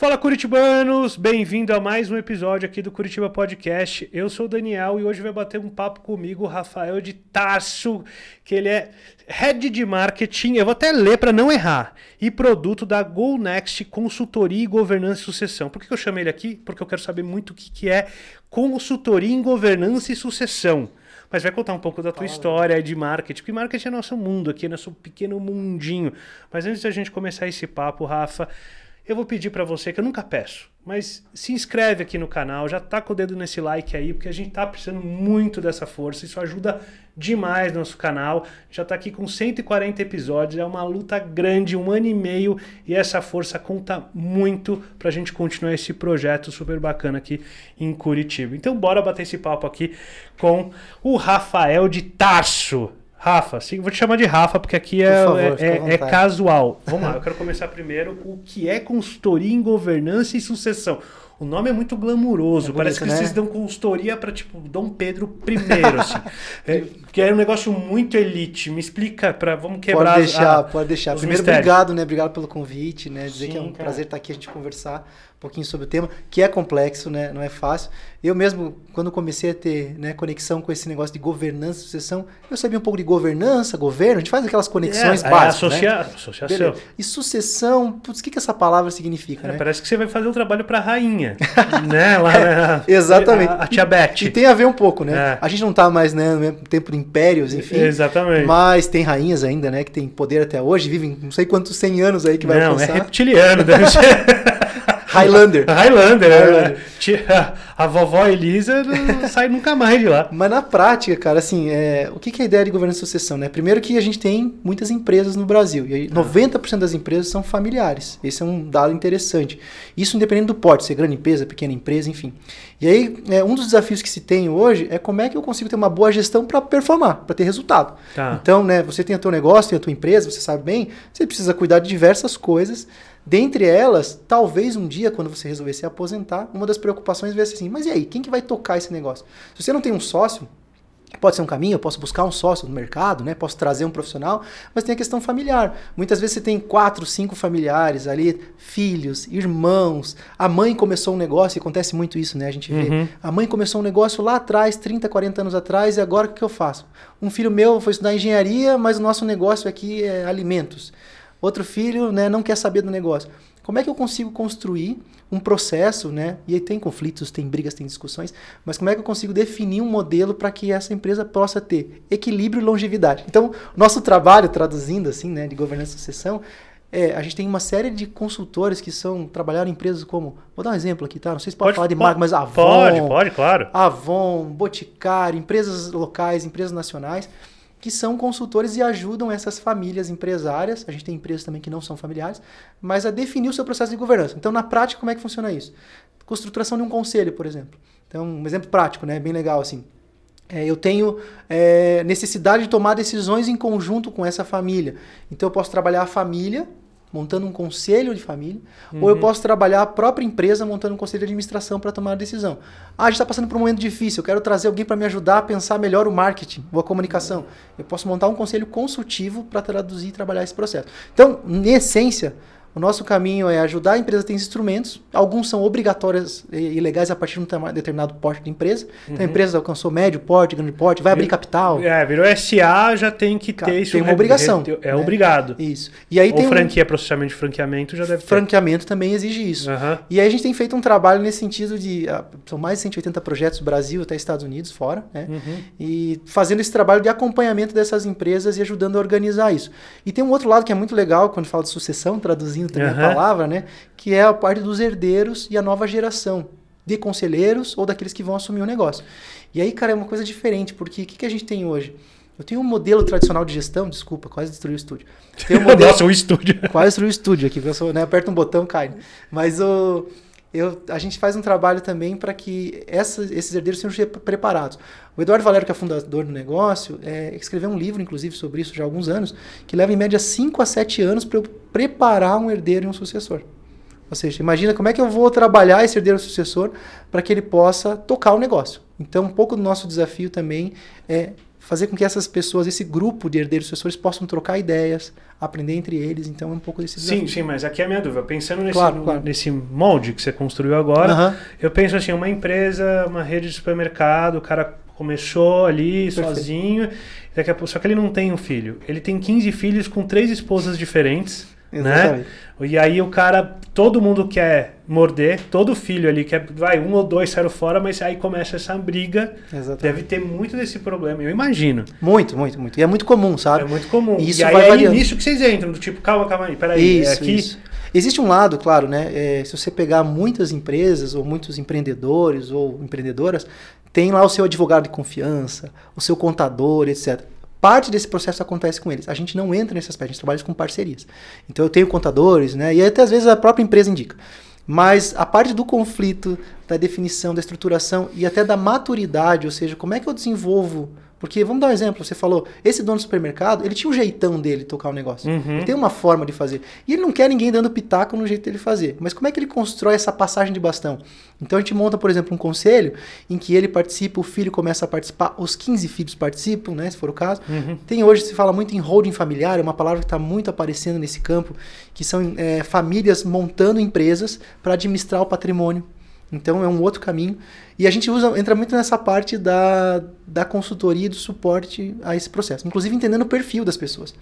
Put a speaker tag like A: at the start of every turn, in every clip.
A: Fala Curitibanos, bem-vindo a mais um episódio aqui do Curitiba Podcast. Eu sou o Daniel e hoje vai bater um papo comigo o Rafael de Tarso, que ele é head de marketing, eu vou até ler para não errar, e produto da Go Next Consultoria e Governança e Sucessão. Por que eu chamei ele aqui? Porque eu quero saber muito o que, é consultoria em governança e sucessão. Mas vai contar um pouco da tua Fala. história de marketing, porque marketing é nosso mundo aqui, é nosso pequeno mundinho. Mas antes da gente começar esse papo, Rafa, eu vou pedir para você, que eu nunca peço, mas se inscreve aqui no canal, já tá com o dedo nesse like aí, porque a gente tá precisando muito dessa força, isso ajuda demais nosso canal, já tá aqui com 140 episódios, é uma luta grande, um ano e meio, e essa força conta muito pra gente continuar esse projeto super bacana aqui em Curitiba. Então bora bater esse papo aqui com o Rafael de Tarso. Rafa, vou te chamar de Rafa, porque aqui é, Por favor, é, é casual. Vamos lá, eu quero começar primeiro o que é consultoria em governança e sucessão. O nome é muito glamuroso. É Parece que né? vocês dão consultoria para, tipo, Dom Pedro I, assim. é, que era é um negócio muito elite. Me explica para Vamos quebrar Pode deixar, a, pode deixar. Primeiro, mistérios.
B: obrigado, né? Obrigado pelo convite, né? Dizer Sim, que é um cara. prazer estar aqui, a gente conversar pouquinho sobre o tema, que é complexo, né? não é fácil. Eu mesmo, quando comecei a ter né, conexão com esse negócio de governança e sucessão, eu sabia um pouco de governança, governo, a gente faz aquelas conexões é, é básicas. É associa né? Associação. Beleza. E sucessão, putz, o que, que essa palavra significa? É, né? Parece que você vai fazer um trabalho para a rainha, né? Lá, é, exatamente. A, a tia Beth. E, e, tem a ver um pouco, né? É. A gente não está mais né, no tempo de impérios, enfim. Exatamente. Mas tem rainhas ainda, né? Que tem poder até hoje, vivem não sei quantos 100 anos aí que vai não, alcançar. Não, é reptiliano, deve ser. Highlander. Highlander, Highlander. É, é. a vovó Elisa não sai nunca mais de lá. Mas na prática, cara, assim, é, o que, é a ideia de governo de sucessão, né? Primeiro que a gente tem muitas empresas no Brasil, e 90% ah. das empresas são familiares. Esse é um dado interessante. Isso independente do porte, ser é grande empresa, pequena empresa, enfim. E aí, é, um dos desafios que se tem hoje é como é que eu consigo ter uma boa gestão para performar, para ter resultado. Tá. Então, né, você tem o teu negócio, tem a tua empresa, você sabe bem, você precisa cuidar de diversas coisas Dentre elas, talvez um dia, quando você resolver se aposentar, uma das preocupações vai ser assim, mas e aí, quem que vai tocar esse negócio? Se você não tem um sócio, Pode ser um caminho, eu posso buscar um sócio no mercado, né? posso trazer um profissional, mas tem a questão familiar. Muitas vezes você tem quatro, cinco familiares ali, filhos, irmãos. A mãe começou um negócio, e acontece muito isso, né? A gente vê. Uhum. A mãe começou um negócio lá atrás, 30, 40 anos atrás, e agora o que eu faço? Um filho meu foi estudar engenharia, mas o nosso negócio aqui é alimentos. Outro filho né, não quer saber do negócio. Como é que eu consigo construir um processo, né? E aí tem conflitos, tem brigas, tem discussões, mas como é que eu consigo definir um modelo para que essa empresa possa ter equilíbrio e longevidade? Então, nosso trabalho, traduzindo assim, né, de governança e sucessão, é, a gente tem uma série de consultores que são trabalharam em empresas como, vou dar um exemplo aqui, tá? Não sei se pode, pode falar de marca, mas Avon, pode, pode, claro. Avon, Boticário, empresas locais, empresas nacionais que são consultores e ajudam essas famílias empresárias, a gente tem empresas também que não são familiares, mas a definir o seu processo de governança. Então, na prática, como é que funciona isso? Com de um conselho, por exemplo. Então, um exemplo prático, né? Bem legal, assim. É, eu tenho é, necessidade de tomar decisões em conjunto com essa família. Então, eu posso trabalhar a família montando um conselho de família, uhum. ou eu uhum. posso trabalhar a própria empresa montando um conselho de administração para tomar a decisão. Ah, a gente está passando por um momento difícil, eu quero trazer alguém para me ajudar a pensar melhor o marketing ou a comunicação. Eu posso montar um conselho consultivo para traduzir e trabalhar esse processo. Então, em essência, o nosso caminho é ajudar a empresa a ter instrumentos. Alguns são obrigatórios e legais a partir de um determinado porte da empresa. Então a uhum. empresa alcançou médio porte, grande porte, vai abrir capital. É, virou SA, já tem que ter tem isso. Tem uma obrigação. É, é obrigado. Isso. E aí Ou tem franquia, um... processamento de franqueamento já deve ter. Franqueamento também exige isso. Uhum. E aí a gente tem feito um trabalho nesse sentido de... Ah, são mais de 180 projetos do Brasil até Estados Unidos, fora. Né? Uhum. E fazendo esse trabalho de acompanhamento dessas empresas e ajudando a organizar isso. E tem um outro lado que é muito legal quando fala de sucessão, traduzindo também, uhum. a palavra, né? Que é a parte dos herdeiros e a nova geração de conselheiros ou daqueles que vão assumir o negócio. E aí, cara, é uma coisa diferente, porque o que, que a gente tem hoje? Eu tenho um modelo tradicional de gestão, desculpa, quase destruí o estúdio. Tem um modelo, Nossa, o estúdio. Quase destruí o estúdio aqui, eu sou, né, aperta um botão, cai. Mas o... Oh, eu, a gente faz um trabalho também para que essa, esses herdeiros sejam preparados. O Eduardo Valério, que é fundador do negócio, é, escreveu um livro, inclusive, sobre isso já há alguns anos, que leva em média 5 a 7 anos para eu preparar um herdeiro e um sucessor. Ou seja, imagina como é que eu vou trabalhar esse herdeiro sucessor para que ele possa tocar o negócio. Então, um pouco do nosso desafio também é fazer com que essas pessoas, esse grupo de herdeiros sucessores possam trocar ideias, aprender entre eles, então é um pouco desse desafio. Sim, sim, mas
A: aqui é a minha dúvida. Pensando nesse, claro, claro.
B: nesse molde que você construiu agora,
A: eu penso assim, uma empresa, uma rede de supermercado, o cara começou ali Perfeito. sozinho, daqui a pouco, só que ele não tem um filho. Ele tem 15 filhos com três esposas diferentes. Né? Exatamente. Né? E aí o cara, todo mundo quer morder, todo filho ali quer, vai, um ou dois saíram fora, mas aí começa essa briga. Exatamente. Deve ter muito desse problema, eu imagino.
B: Muito, muito, muito. E é muito comum, sabe? É muito comum. E, isso e aí vai é variando. nisso
A: que vocês entram, do tipo, calma, calma aí, peraí, é isso, é aqui. Isso.
B: Existe um lado, claro, né? É, se você pegar muitas empresas ou muitos empreendedores ou empreendedoras, tem lá o seu advogado de confiança, o seu contador, etc parte desse processo acontece com eles. A gente não entra nesse aspecto, a gente trabalha com parcerias. Então eu tenho contadores, né? E até às vezes a própria empresa indica. Mas a parte do conflito, da definição, da estruturação e até da maturidade, ou seja, como é que eu desenvolvo porque, vamos dar um exemplo, você falou, esse dono do supermercado, ele tinha um jeitão dele tocar o negócio. Uhum. Ele tem uma forma de fazer. E ele não quer ninguém dando pitaco no jeito dele fazer. Mas como é que ele constrói essa passagem de bastão? Então a gente monta, por exemplo, um conselho em que ele participa, o filho começa a participar, os 15 filhos participam, né, se for o caso. Uhum. Tem hoje, se fala muito em holding familiar, é uma palavra que está muito aparecendo nesse campo, que são é, famílias montando empresas para administrar o patrimônio. Então é um outro caminho. E a gente usa, entra muito nessa parte da, da consultoria e do suporte a esse processo, inclusive entendendo o perfil das pessoas.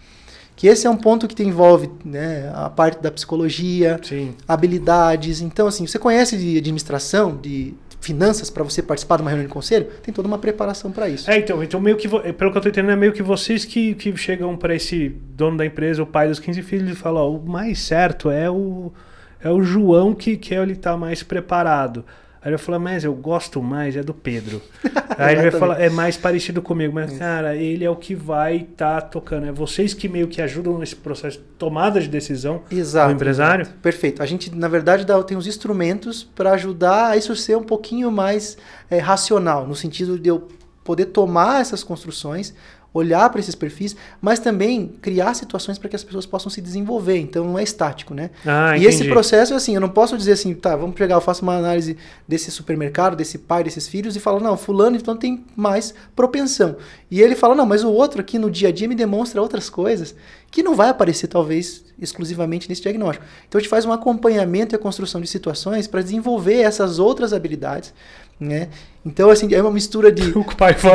B: Que esse é um ponto que te envolve né, a parte da psicologia, Sim. habilidades. Então, assim, você conhece de administração, de finanças para você participar de uma reunião de conselho, tem toda uma preparação para isso. É, então, então meio que pelo que eu estou entendendo, é meio que vocês que, que chegam
A: para esse dono da empresa, o pai dos 15 filhos, e falam, o mais certo é o é o João que, que ele é está mais preparado. Aí eu falo, mas eu gosto mais, é do Pedro.
B: Aí ele vai falar,
A: é mais parecido comigo, mas cara, ele é o que vai estar tá tocando.
B: É vocês que meio que ajudam nesse processo de tomada de decisão exato, do empresário. Exato. Perfeito. A gente, na verdade, dá, tem os instrumentos para ajudar a isso ser um pouquinho mais é, racional, no sentido de eu poder tomar essas construções olhar para esses perfis, mas também criar situações para que as pessoas possam se desenvolver. Então não é estático, né? Ah, e entendi. esse processo é assim, eu não posso dizer assim, tá, vamos pegar, eu faço uma análise desse supermercado, desse pai, desses filhos e falo, não, fulano então tem mais propensão. E ele fala, não, mas o outro aqui no dia a dia me demonstra outras coisas que não vai aparecer talvez exclusivamente nesse diagnóstico. Então a gente faz um acompanhamento e a construção de situações para desenvolver essas outras habilidades, né? Então assim, é uma mistura de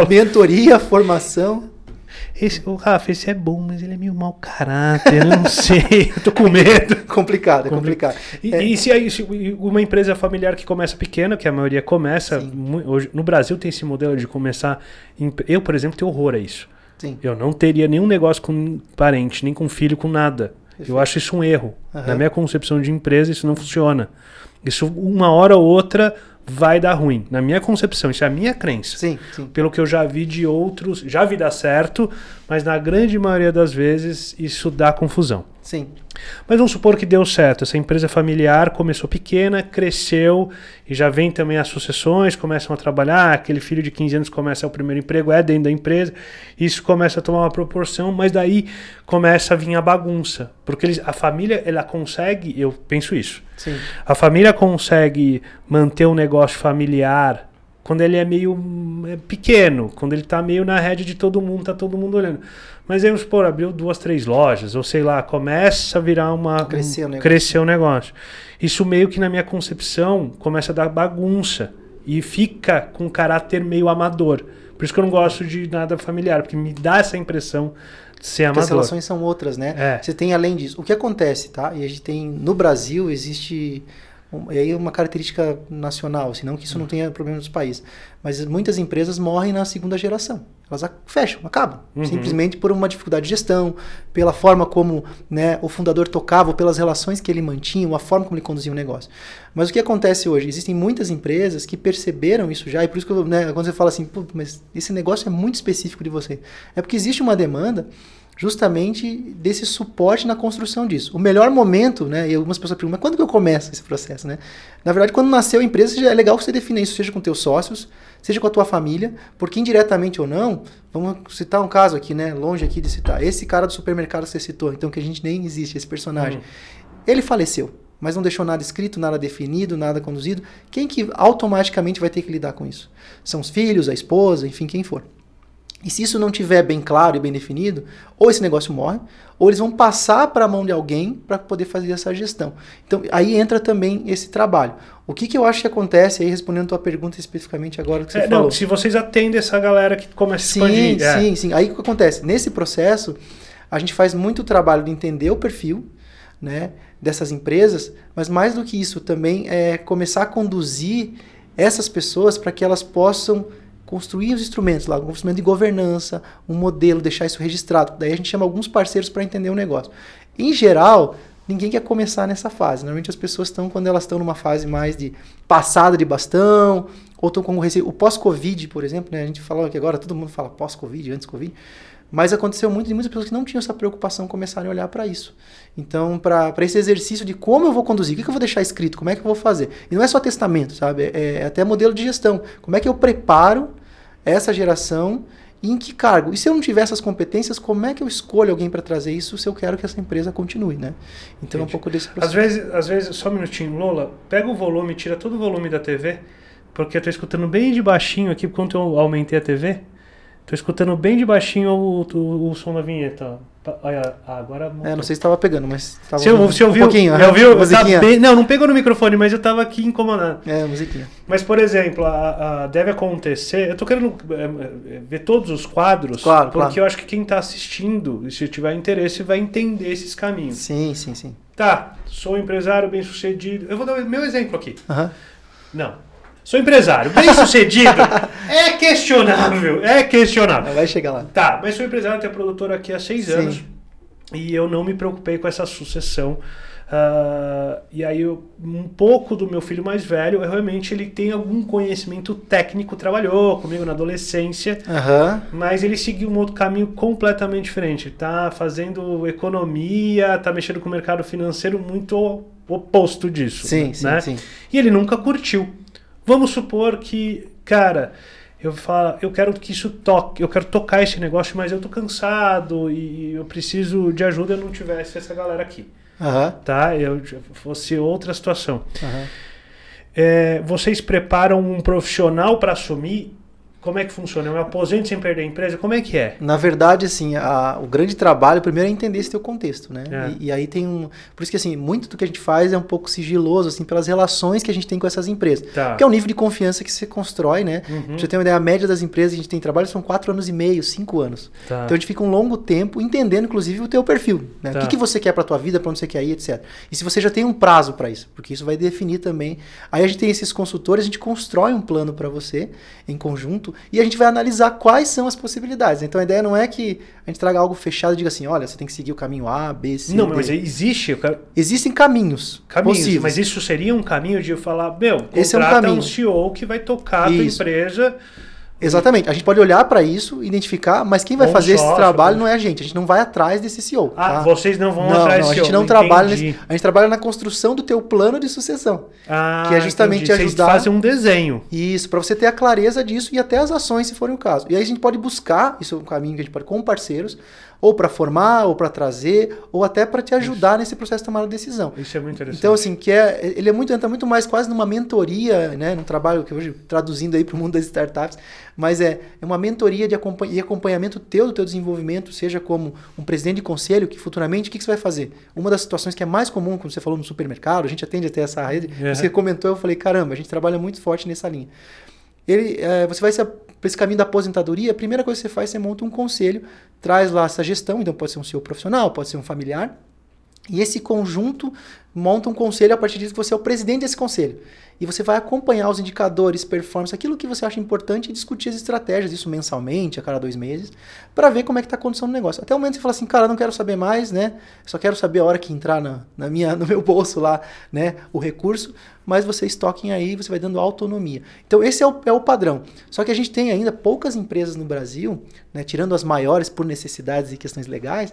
B: mentoria, formação esse, o Rafa, esse é bom, mas ele é meio mau caráter, eu não sei, eu tô com medo. complicado, é complicado.
A: E, é. e se aí uma empresa familiar que começa pequena, que a maioria começa, hoje, no Brasil tem esse modelo de começar. Eu, por exemplo, tenho horror a isso. Sim. Eu não teria nenhum negócio com parente, nem com filho, com nada. Eu acho isso um erro. Uhum. Na minha concepção de empresa, isso não funciona. Isso, uma hora ou outra, vai dar ruim. Na minha concepção, isso é a minha crença. Sim, sim. Pelo que eu já vi de outros, já vi dar certo, mas na grande maioria das vezes isso dá confusão. Sim. Mas vamos supor que deu certo. Essa empresa familiar começou pequena, cresceu e já vem também as sucessões, começam a trabalhar. Aquele filho de 15 anos começa é o primeiro emprego, é dentro da empresa. Isso começa a tomar uma proporção, mas daí começa a vir a bagunça. Porque eles, a família, ela consegue, eu penso isso. Sim. A família consegue manter o um negócio familiar quando ele é meio é pequeno, quando ele tá meio na rede de todo mundo, tá todo mundo olhando. Mas vamos supor, abriu duas, três lojas, ou sei lá, começa a virar uma. Crescer um, o negócio. negócio. Isso meio que na minha concepção começa a dar bagunça e fica com um caráter
B: meio amador. Por isso que eu não gosto de nada familiar, porque me dá essa impressão de ser amador. Porque as relações são outras, né? É. Você tem além disso. O que acontece, tá? E a gente tem. No Brasil existe e aí é uma característica nacional, senão assim, que isso não tenha problema nos países. Mas muitas empresas morrem na segunda geração. Elas fecham, acabam. Uhum. Simplesmente por uma dificuldade de gestão, pela forma como né, o fundador tocava, ou pelas relações que ele mantinha, ou a forma como ele conduzia o negócio. Mas o que acontece hoje? Existem muitas empresas que perceberam isso já, e por isso que né, quando você fala assim, mas esse negócio é muito específico de você. É porque existe uma demanda justamente desse suporte na construção disso. O melhor momento, né, e algumas pessoas perguntam, mas quando que eu começo esse processo, né? Na verdade, quando nasceu a empresa, é legal que você defina isso, seja com teus sócios, seja com a tua família, porque indiretamente ou não, vamos citar um caso aqui, né, longe aqui de citar, esse cara do supermercado que você citou, então que a gente nem existe, esse personagem, uhum. ele faleceu. Mas não deixou nada escrito, nada definido, nada conduzido. Quem que automaticamente vai ter que lidar com isso? São os filhos, a esposa, enfim, quem for. E se isso não tiver bem claro e bem definido, ou esse negócio morre, ou eles vão passar para a mão de alguém para poder fazer essa gestão. Então, aí entra também esse trabalho. O que, que eu acho que acontece aí, respondendo a tua pergunta especificamente agora que você é, falou? Não, se vocês atendem essa galera que começa sim, a expandir. É. Sim, sim. Aí o que acontece? Nesse processo, a gente faz muito trabalho de entender o perfil, né, dessas empresas, mas mais do que isso, também é começar a conduzir essas pessoas para que elas possam construir os instrumentos lá, um instrumento de governança, um modelo, deixar isso registrado. Daí a gente chama alguns parceiros para entender o negócio. Em geral, ninguém quer começar nessa fase. Normalmente as pessoas estão quando elas estão numa fase mais de passada de bastão, ou estão com receio. O pós-Covid, por exemplo, né? a gente falou que agora todo mundo fala pós-Covid, antes-Covid. Mas aconteceu muito de muitas pessoas que não tinham essa preocupação começarem a olhar para isso. Então, para esse exercício de como eu vou conduzir, o que, que, eu vou deixar escrito, como é que eu vou fazer. E não é só testamento, sabe? É, é até modelo de gestão. Como é que eu preparo essa geração e em que cargo? E se eu não tiver essas competências, como é que eu escolho alguém para trazer isso se eu quero que essa empresa continue, né? Então é um pouco desse processo. Às vezes,
A: às vezes, só um minutinho, Lola, pega o volume, tira todo o volume da TV, porque eu estou escutando bem de
B: baixinho aqui,
A: quando eu aumentei a TV, estou escutando bem de baixinho o, o, o som da vinheta. Tá, olha, agora. Montou. É, não sei se estava pegando, mas estava. Se eu, se ouviu, um pouquinho, eu ouviu, tá musiquinha. Tá bem, não, não pegou no microfone, mas eu estava aqui incomodando. É, musiquinha. Mas, por exemplo, a, a deve acontecer. Eu estou querendo é, é, ver todos os quadros, claro, porque claro. eu acho que quem está assistindo, se tiver interesse, vai entender esses caminhos. Sim, sim, sim. Tá, sou um empresário bem sucedido. Eu vou dar o meu exemplo aqui. Uhum. Não, Sou empresário, bem sucedido.
B: é questionável,
A: é questionável. Vai chegar lá. Tá, mas sou empresário, tenho produtor aqui há seis Sim. anos e eu não me preocupei com essa sucessão. Uh, e aí, eu, um pouco do meu filho mais velho, eu, realmente ele tem algum conhecimento técnico, trabalhou comigo na adolescência, uhum. mas ele seguiu um outro caminho completamente diferente. tá fazendo economia, tá mexendo com o mercado financeiro muito oposto disso. Sim, né? sim, sim. E ele nunca curtiu Vamos supor que, cara, eu falo, eu quero que isso toque, eu quero tocar esse negócio, mas eu tô cansado e eu preciso de ajuda, eu não tivesse essa galera aqui. Uhum. Tá? Eu fosse outra situação. Uhum. É, vocês preparam um profissional para assumir como é que funciona? Eu é me aposento sem perder a empresa? Como é que é?
B: Na verdade, assim, a, o grande trabalho primeiro é entender esse teu contexto, né? É. E, e, aí tem um... Por isso que, assim, muito do que a gente faz é um pouco sigiloso, assim, pelas relações que a gente tem com essas empresas. Tá. Que é o nível de confiança que você constrói, né? Uhum. Pra você ter uma ideia, a média das empresas que a gente tem trabalho são quatro anos e meio, cinco anos. Tá. Então, a gente fica um longo tempo entendendo, inclusive, o teu perfil. Né? Tá. O que, tá. que você quer pra tua vida, pra onde você quer ir, etc. E se você já tem um prazo para isso, porque isso vai definir também. Aí a gente tem esses consultores, a gente constrói um plano para você em conjunto, e a gente vai analisar quais são as possibilidades. Então a ideia não é que a gente traga algo fechado e diga assim, olha, você tem que seguir o caminho A, B, C. Não, D. mas existe. Existem caminhos. Caminhos. Possíveis. Mas
A: isso seria um caminho de eu falar, meu, contrata Esse é um, caminho. um
B: CEO que vai tocar a tua empresa. Exatamente. A gente pode olhar para isso, identificar, mas quem vai Bom fazer sócio, esse trabalho né? não é a gente. A gente não vai atrás desse CEO. Ah, tá? vocês não vão não, atrás não, a gente não, não trabalha nesse, A gente trabalha na construção do teu plano de sucessão. Ah, que é justamente entendi. ajudar. Vocês fazem um desenho. Isso, para você ter a clareza disso e até as ações, se forem o caso. E aí a gente pode buscar, isso é um caminho que a gente pode com parceiros, ou para formar, ou para trazer, ou até para te ajudar Isso. nesse processo de tomada de decisão. Isso é muito interessante. Então, assim, que é, ele é muito, entra muito mais quase numa mentoria, né, num trabalho que hoje traduzindo aí para o mundo das startups, mas é, é uma mentoria de acompanha, e acompanhamento teu do teu desenvolvimento, seja como um presidente de conselho, que futuramente o que, que você vai fazer? Uma das situações que é mais comum, como você falou no supermercado, a gente atende até essa rede, uhum. você comentou, eu falei, caramba, a gente trabalha muito forte nessa linha. Ele, é, você vai se para esse caminho da aposentadoria, a primeira coisa que você faz, você monta um conselho, traz lá essa gestão, então pode ser um seu profissional, pode ser um familiar, e esse conjunto monta um conselho a partir disso que você é o presidente desse conselho. E você vai acompanhar os indicadores, performance, aquilo que você acha importante e discutir as estratégias, isso mensalmente, a cada dois meses, para ver como é que está a condição do negócio. Até o momento você fala assim, cara, não quero saber mais, né? Só quero saber a hora que entrar na, na minha, no meu bolso lá, né? O recurso, mas vocês toquem aí, você vai dando autonomia. Então esse é o, é o padrão. Só que a gente tem ainda poucas empresas no Brasil, né? Tirando as maiores por necessidades e questões legais,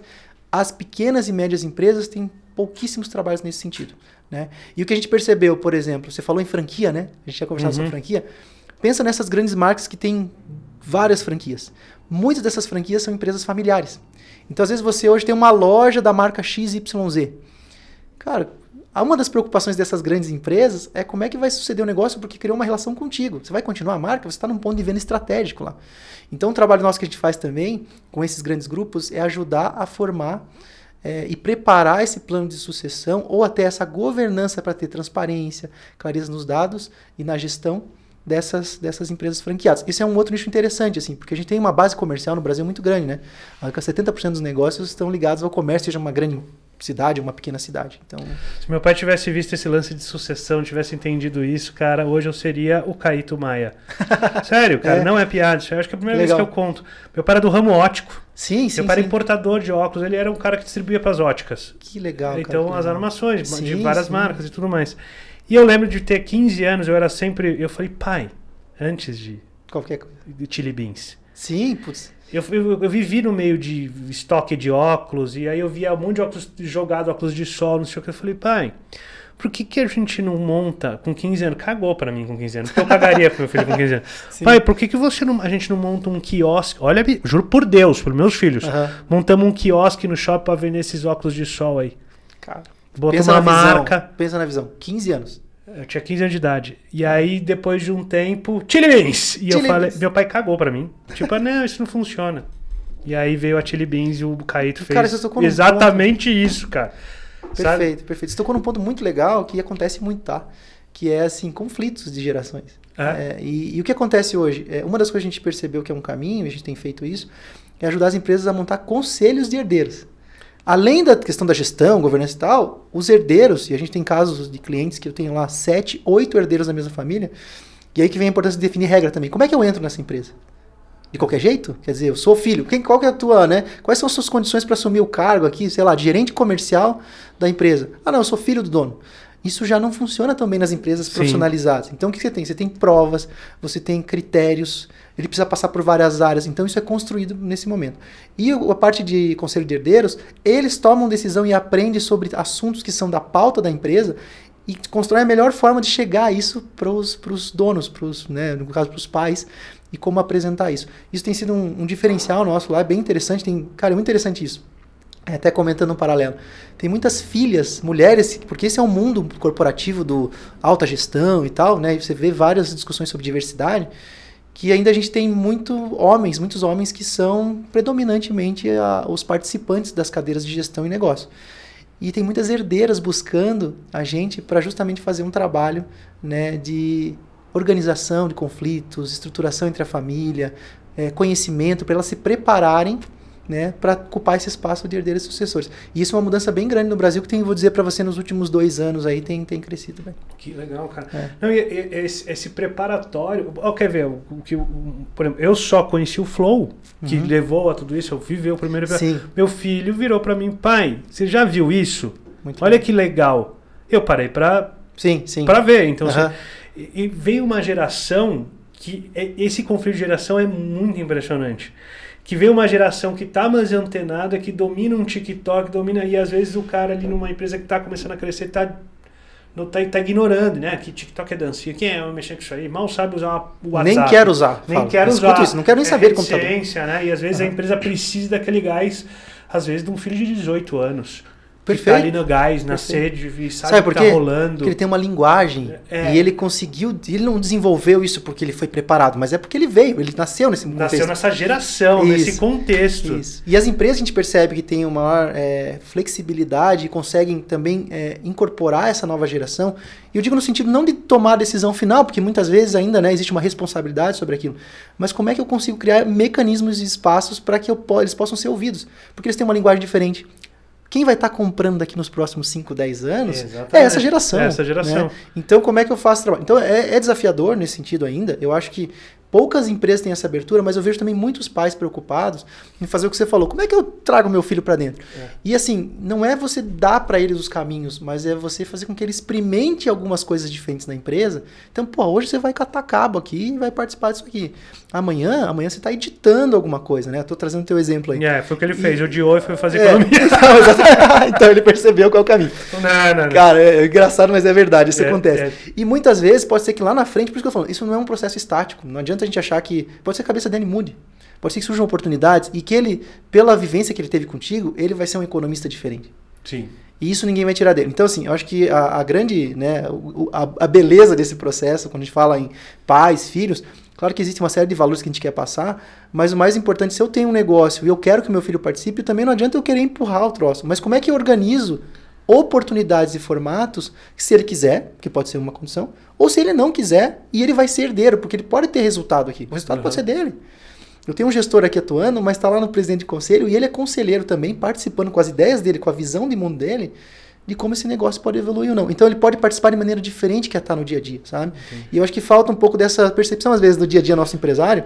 B: as pequenas e médias empresas têm pouquíssimos trabalhos nesse sentido. Né? E o que a gente percebeu, por exemplo, você falou em franquia, né? A gente já conversado uhum. sobre franquia. Pensa nessas grandes marcas que têm várias franquias. Muitas dessas franquias são empresas familiares. Então, às vezes, você hoje tem uma loja da marca XYZ. Cara, ah, uma das preocupações dessas grandes empresas é como é que vai suceder o negócio porque criou uma relação contigo. Você vai continuar a marca, você está num ponto de venda estratégico lá. Então, o trabalho nosso que a gente faz também com esses grandes grupos é ajudar a formar é, e preparar esse plano de sucessão ou até essa governança para ter transparência, clareza nos dados e na gestão dessas, dessas empresas franqueadas. Isso é um outro nicho interessante, assim, porque a gente tem uma base comercial no Brasil muito grande, né? 70% dos negócios estão ligados ao comércio, seja uma grande cidade, uma pequena cidade. Então,
A: se meu pai tivesse visto esse lance de sucessão, tivesse entendido isso, cara, hoje eu seria o Caíto Maia. Sério, cara, é. não é piada. Isso acho que é a primeira Legal. vez que eu conto. Meu pai era do ramo ótico. Sim, sim. Meu pai era importador de óculos, ele era um cara que distribuía para as óticas. Que legal. Então, cara, as armações sim, de várias sim. marcas e tudo mais. E eu lembro de ter 15 anos, eu era sempre. Eu falei, pai, antes de. Qualquer coisa. De Chili Beans. Sim, putz. Eu, eu, eu, vivi no meio de estoque de óculos, e aí eu via um monte de óculos jogado, óculos de sol, não sei o que. Eu falei, pai, por que, que a gente não monta com 15 anos? Cagou para mim com 15 anos, porque eu pagaria pro meu filho com 15 anos. Sim. Pai, por que, que você não, a gente não monta um quiosque? Olha, juro por Deus, por meus filhos. Uhum. Montamos um quiosque no shopping para vender esses óculos de sol aí. Cara, bota uma marca.
B: Visão, pensa na visão, 15
A: anos. Eu tinha 15 anos de idade. E aí, depois de um tempo, Chili Beans! E Chili eu falei, Beans. meu pai cagou pra mim. Tipo, ah, não, isso não funciona. E aí veio a Chili Beans e o Caíto fez cara, exatamente
B: ponto. isso, cara. Perfeito, Sabe? perfeito. Você tocou num ponto muito legal que acontece muito, tá? Que é, assim, conflitos de gerações. É? É, e, e, o que acontece hoje? É, uma das coisas que a gente percebeu que é um caminho, a gente tem feito isso, é ajudar as empresas a montar conselhos de herdeiros. Além da questão da gestão, governança e tal, os herdeiros, e a gente tem casos de clientes que eu tenho lá sete, oito herdeiros da mesma família, e aí que vem a importância de definir regra também. Como é que eu entro nessa empresa? De qualquer jeito? Quer dizer, eu sou filho. Quem, qual que é a tua, né? Quais são as suas condições para assumir o cargo aqui, sei lá, de gerente comercial da empresa? Ah, não, eu sou filho do dono. Isso já não funciona também nas empresas Sim. profissionalizadas. Então o que você tem? Você tem provas, você tem critérios, ele precisa passar por várias áreas. Então isso é construído nesse momento. E a parte de conselho de herdeiros, eles tomam decisão e aprendem sobre assuntos que são da pauta da empresa e constrói a melhor forma de chegar a isso para os donos, pros, né, no caso para os pais, e como apresentar isso. Isso tem sido um, um diferencial nosso lá, é bem interessante. Tem, cara, é muito interessante isso. É, até comentando um paralelo. Tem muitas filhas, mulheres, porque esse é um mundo corporativo do alta gestão e tal, né? você vê várias discussões sobre diversidade, que ainda a gente tem muito homens, muitos homens que são predominantemente a, ah, os participantes das cadeiras de gestão e negócio. E tem muitas herdeiras buscando a gente para justamente fazer um trabalho, né, de organização de conflitos, estruturação entre a família, é, conhecimento para elas se prepararem né, para ocupar esse espaço de herdeiros e sucessores. E isso é uma mudança bem grande no Brasil que tem, vou dizer para você, nos últimos dois anos aí tem, tem crescido. Véio.
A: Que legal, cara. É. Não, e, e, esse, esse, preparatório, ó, quer ver, o, que, por exemplo, eu só conheci o Flow, que uhum. levou a tudo isso, eu vivi o primeiro... Sim. Meu filho virou para mim, pai, você já viu isso? Muito Olha bem. que legal. Eu parei para sim, sim. ver. Então, uhum. e, e veio uma geração que é, esse conflito de geração é muito impressionante que vem uma geração que está mais antenada, que domina um TikTok, domina e às vezes o cara ali numa empresa que está começando a crescer está não tá, tá, ignorando, né? Que TikTok é dancinha, quem é mexer com isso aí? Mal sabe usar o WhatsApp. Nem quero usar. Nem falo. quero usar. Isso, não quero nem é saber como né? E às vezes uhum. a empresa precisa daquele gás, às vezes de um filho
B: de 18 anos Tá Perfeito. Tá ali no gás, na Perfeito. sede, e sabe, sabe por que tá rolando. Porque ele tem uma linguagem é. e ele conseguiu, ele não desenvolveu isso porque ele foi preparado, mas é porque ele veio, ele nasceu nesse contexto. Nasceu nessa geração, isso. nesse
A: contexto. Isso.
B: E as empresas a gente percebe que têm uma maior é, flexibilidade e conseguem também é, incorporar essa nova geração. E eu digo no sentido não de tomar a decisão final, porque muitas vezes ainda né, existe uma responsabilidade sobre aquilo, mas como é que eu consigo criar mecanismos e espaços para que eu, eles possam ser ouvidos? Porque eles têm uma linguagem diferente, quem vai estar tá comprando daqui nos próximos 5, 10 anos é, é essa geração. É essa geração. Né? Então, como é que eu faço trabalho? Então, é, é, desafiador nesse sentido ainda. Eu acho que Poucas empresas têm essa abertura, mas eu vejo também muitos pais preocupados em fazer o que você falou. Como é que eu trago meu filho para dentro? É. E assim, não é você dar para eles os caminhos, mas é você fazer com que ele experimente algumas coisas diferentes na empresa. Então, pô, hoje você vai catar cabo aqui e vai participar disso aqui. Amanhã, amanhã você tá editando alguma coisa, né? Eu tô trazendo teu exemplo aí. É, foi o que ele fez. E... Odiou e foi fazer é, economia. então ele percebeu qual é o caminho. Não, não, não. Cara, é, é engraçado, mas é verdade. Isso é, acontece. É. E muitas vezes pode ser que lá na frente, por isso que eu falo, isso não é um processo estático. Não adianta adianta a gente achar que. Pode ser que a cabeça dele mude. Pode ser que surjam oportunidades e que ele, pela vivência que ele teve contigo, ele vai ser um economista diferente. Sim. E isso ninguém vai tirar dele. Então, assim, eu acho que a, a grande, né, a, a, beleza desse processo, quando a gente fala em pais, filhos, claro que existe uma série de valores que a gente quer passar, mas o mais importante, se eu tenho um negócio e eu quero que meu filho participe, também não adianta eu querer empurrar o troço. Mas como é que eu organizo oportunidades e formatos, se ele quiser, que pode ser uma condição, ou se ele não quiser e ele vai ser herdeiro, porque ele pode ter resultado aqui. O resultado uhum. pode né? ser dele. Eu tenho um gestor aqui atuando, mas está lá no presidente de conselho e ele é conselheiro também, participando com as ideias dele, com a visão de mundo dele, de como esse negócio pode evoluir ou não. Então ele pode participar de maneira diferente que está é no dia a dia, sabe? E eu acho que falta um pouco dessa percepção, às vezes, do dia a dia nosso empresário.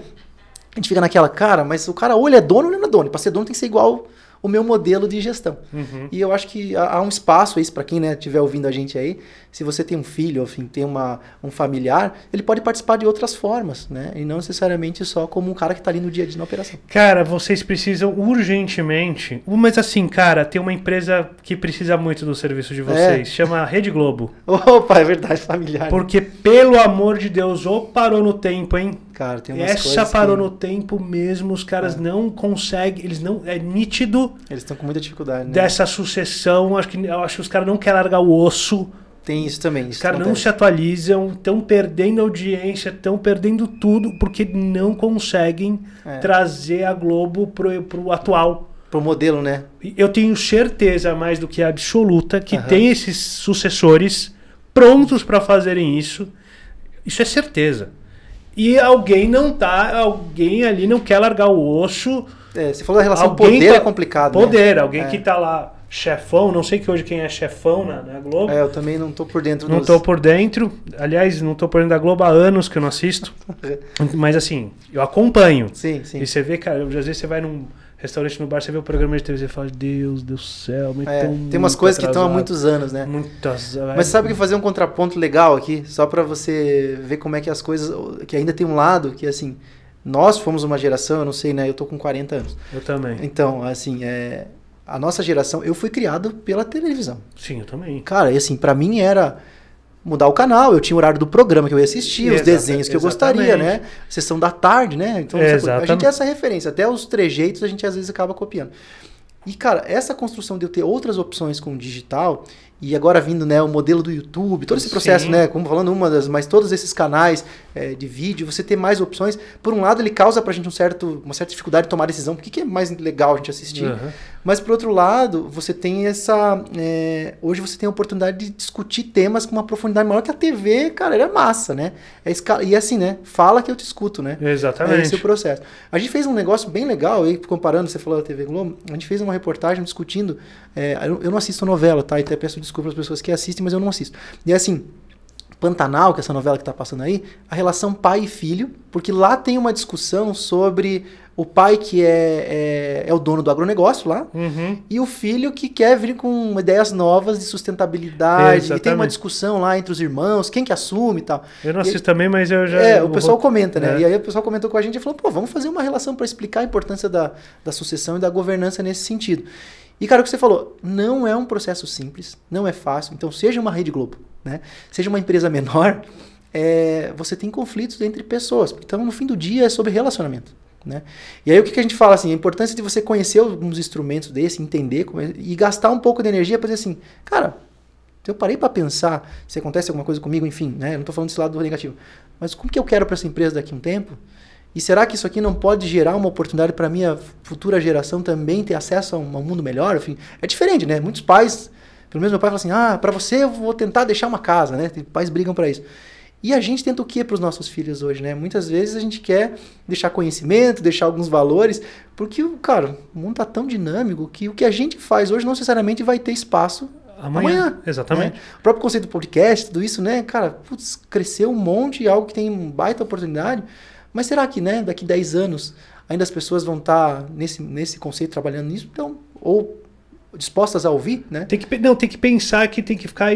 B: A gente fica naquela, cara, mas o cara ou ele é dono ou ele não é dono. Para ser dono tem que ser igual o meu modelo de gestão. Uhum. E eu acho que há um espaço aí para quem né, estiver ouvindo a gente aí, se você tem um filho, enfim, tem uma, um familiar, ele pode participar de outras formas, né? E não necessariamente só como um cara que está ali no dia a dia na operação.
A: Cara, vocês precisam urgentemente, mas assim, cara, tem uma empresa que precisa muito do serviço de é. vocês, é. chama Rede Globo. Opa, é verdade, familiar. Porque pelo amor de Deus, ou parou no tempo, hein? Cara, tem umas Essa parou que... no tempo mesmo, os caras é. não conseguem, eles não é nítido.
B: Eles estão com muita dificuldade,
A: né? Dessa sucessão, acho que acho que os caras não querem largar o osso. Tem isso também. Os caras não se atualizam, é estão perdendo audiência, estão perdendo tudo porque não conseguem é. trazer a Globo pro, pro atual. Pro modelo, né? Eu tenho certeza mais do que absoluta que uhum. tem esses sucessores prontos para fazerem isso. Isso é certeza. E alguém não tá, alguém ali não quer largar o osso. É, você falou da relação alguém poder tá, é complicado. Né? Poder, né? alguém é. que tá lá chefão, não sei que hoje quem é chefão na, na Globo. É, eu também não tô por dentro. Não dos... tô por dentro. Aliás, não tô por dentro da Globo há anos que eu não assisto. mas assim, eu acompanho. Sim, sim. E você vê, cara, às vezes você vai num restaurante no bar, você vê o programa de TV e fala, Deus do céu, mas é, tem umas coisas que estão há muitos anos, né?
B: Muitas. É. Mas sabe que fazer um contraponto legal aqui, só para você ver como é que as coisas, que ainda tem um lado que assim, nós fomos uma geração, eu não sei, né? Eu tô com 40 anos. Eu também. Então, assim, é, a nossa geração, eu fui criado pela televisão. Sim, eu também. Cara, e assim, para mim era mudar o canal, eu tinha o horário do programa que eu ia assistir, os desenhos que eu gostaria, né? sessão da tarde, né? Então, a gente tem essa referência, até os trejeitos a gente às vezes acaba copiando. E cara, essa construção de eu ter outras opções com o digital e agora vindo, né, o modelo do YouTube, todo esse processo, Sim. né, como falando uma das, mas todos esses canais é, de vídeo, você ter mais opções, por um lado ele causa pra gente um certo, uma certa dificuldade de tomar decisão, porque que é mais legal a gente assistir. Uhum. Mas, por outro lado, você tem essa. É, hoje você tem a oportunidade de discutir temas com uma profundidade maior que a TV, cara, era é massa, né? É escala, e assim, né? Fala que eu te escuto, né?
A: Exatamente. É esse o
B: processo. A gente fez um negócio bem legal, aí, comparando, você falou da TV Globo, a gente fez uma reportagem discutindo. É, eu, eu, não assisto novela, tá? E até peço desculpa às pessoas que assistem, mas eu não assisto. E assim. Pantanal, que é essa novela que está passando aí, a relação pai e filho, porque lá tem uma discussão sobre o pai que é, é, é o dono do agronegócio lá, uhum. e o filho que quer vir com ideias novas de sustentabilidade, e tem uma discussão lá entre os irmãos, quem que assume e tal. Eu não assisto e, também, mas eu já... É, o pessoal vou... comenta, né? É. E aí o pessoal comentou com a gente e falou, pô, vamos fazer uma relação para explicar a importância da, da sucessão e da governança nesse sentido. E, cara, o que você falou, não é um processo simples, não é fácil. Então, seja uma Rede Globo, né? Seja uma empresa menor, é, você tem conflitos entre pessoas. Então, no fim do dia, é sobre relacionamento. Né? E aí o que, que, a gente fala assim? A importância de você conhecer alguns instrumentos desse, entender é, e gastar um pouco de energia para dizer assim, cara, eu parei para pensar se acontece alguma coisa comigo, enfim, né? não estou falando desse lado negativo, mas como que eu quero para essa empresa daqui a um tempo? E será que isso aqui não pode gerar uma oportunidade para minha futura geração também ter acesso a um mundo melhor? Enfim, é diferente, né? Muitos pais pelo menos meu pai fala assim: ah, para você eu vou tentar deixar uma casa, né? Tipo, pais brigam para isso. E a gente tenta o que para os nossos filhos hoje, né? Muitas vezes a gente quer deixar conhecimento, deixar alguns valores, porque, cara, o mundo tá tão dinâmico que o que a gente faz hoje não necessariamente vai ter espaço amanhã. amanhã né? exatamente. Né? O próprio conceito do podcast, tudo isso, né? Cara, putz, cresceu um monte, algo que tem baita oportunidade. Mas será que, né, daqui 10 anos ainda as pessoas vão estar tá nesse, nesse conceito trabalhando nisso? Então, ou dispostas a ouvir, né? Tem que, não, tem que pensar que tem que ficar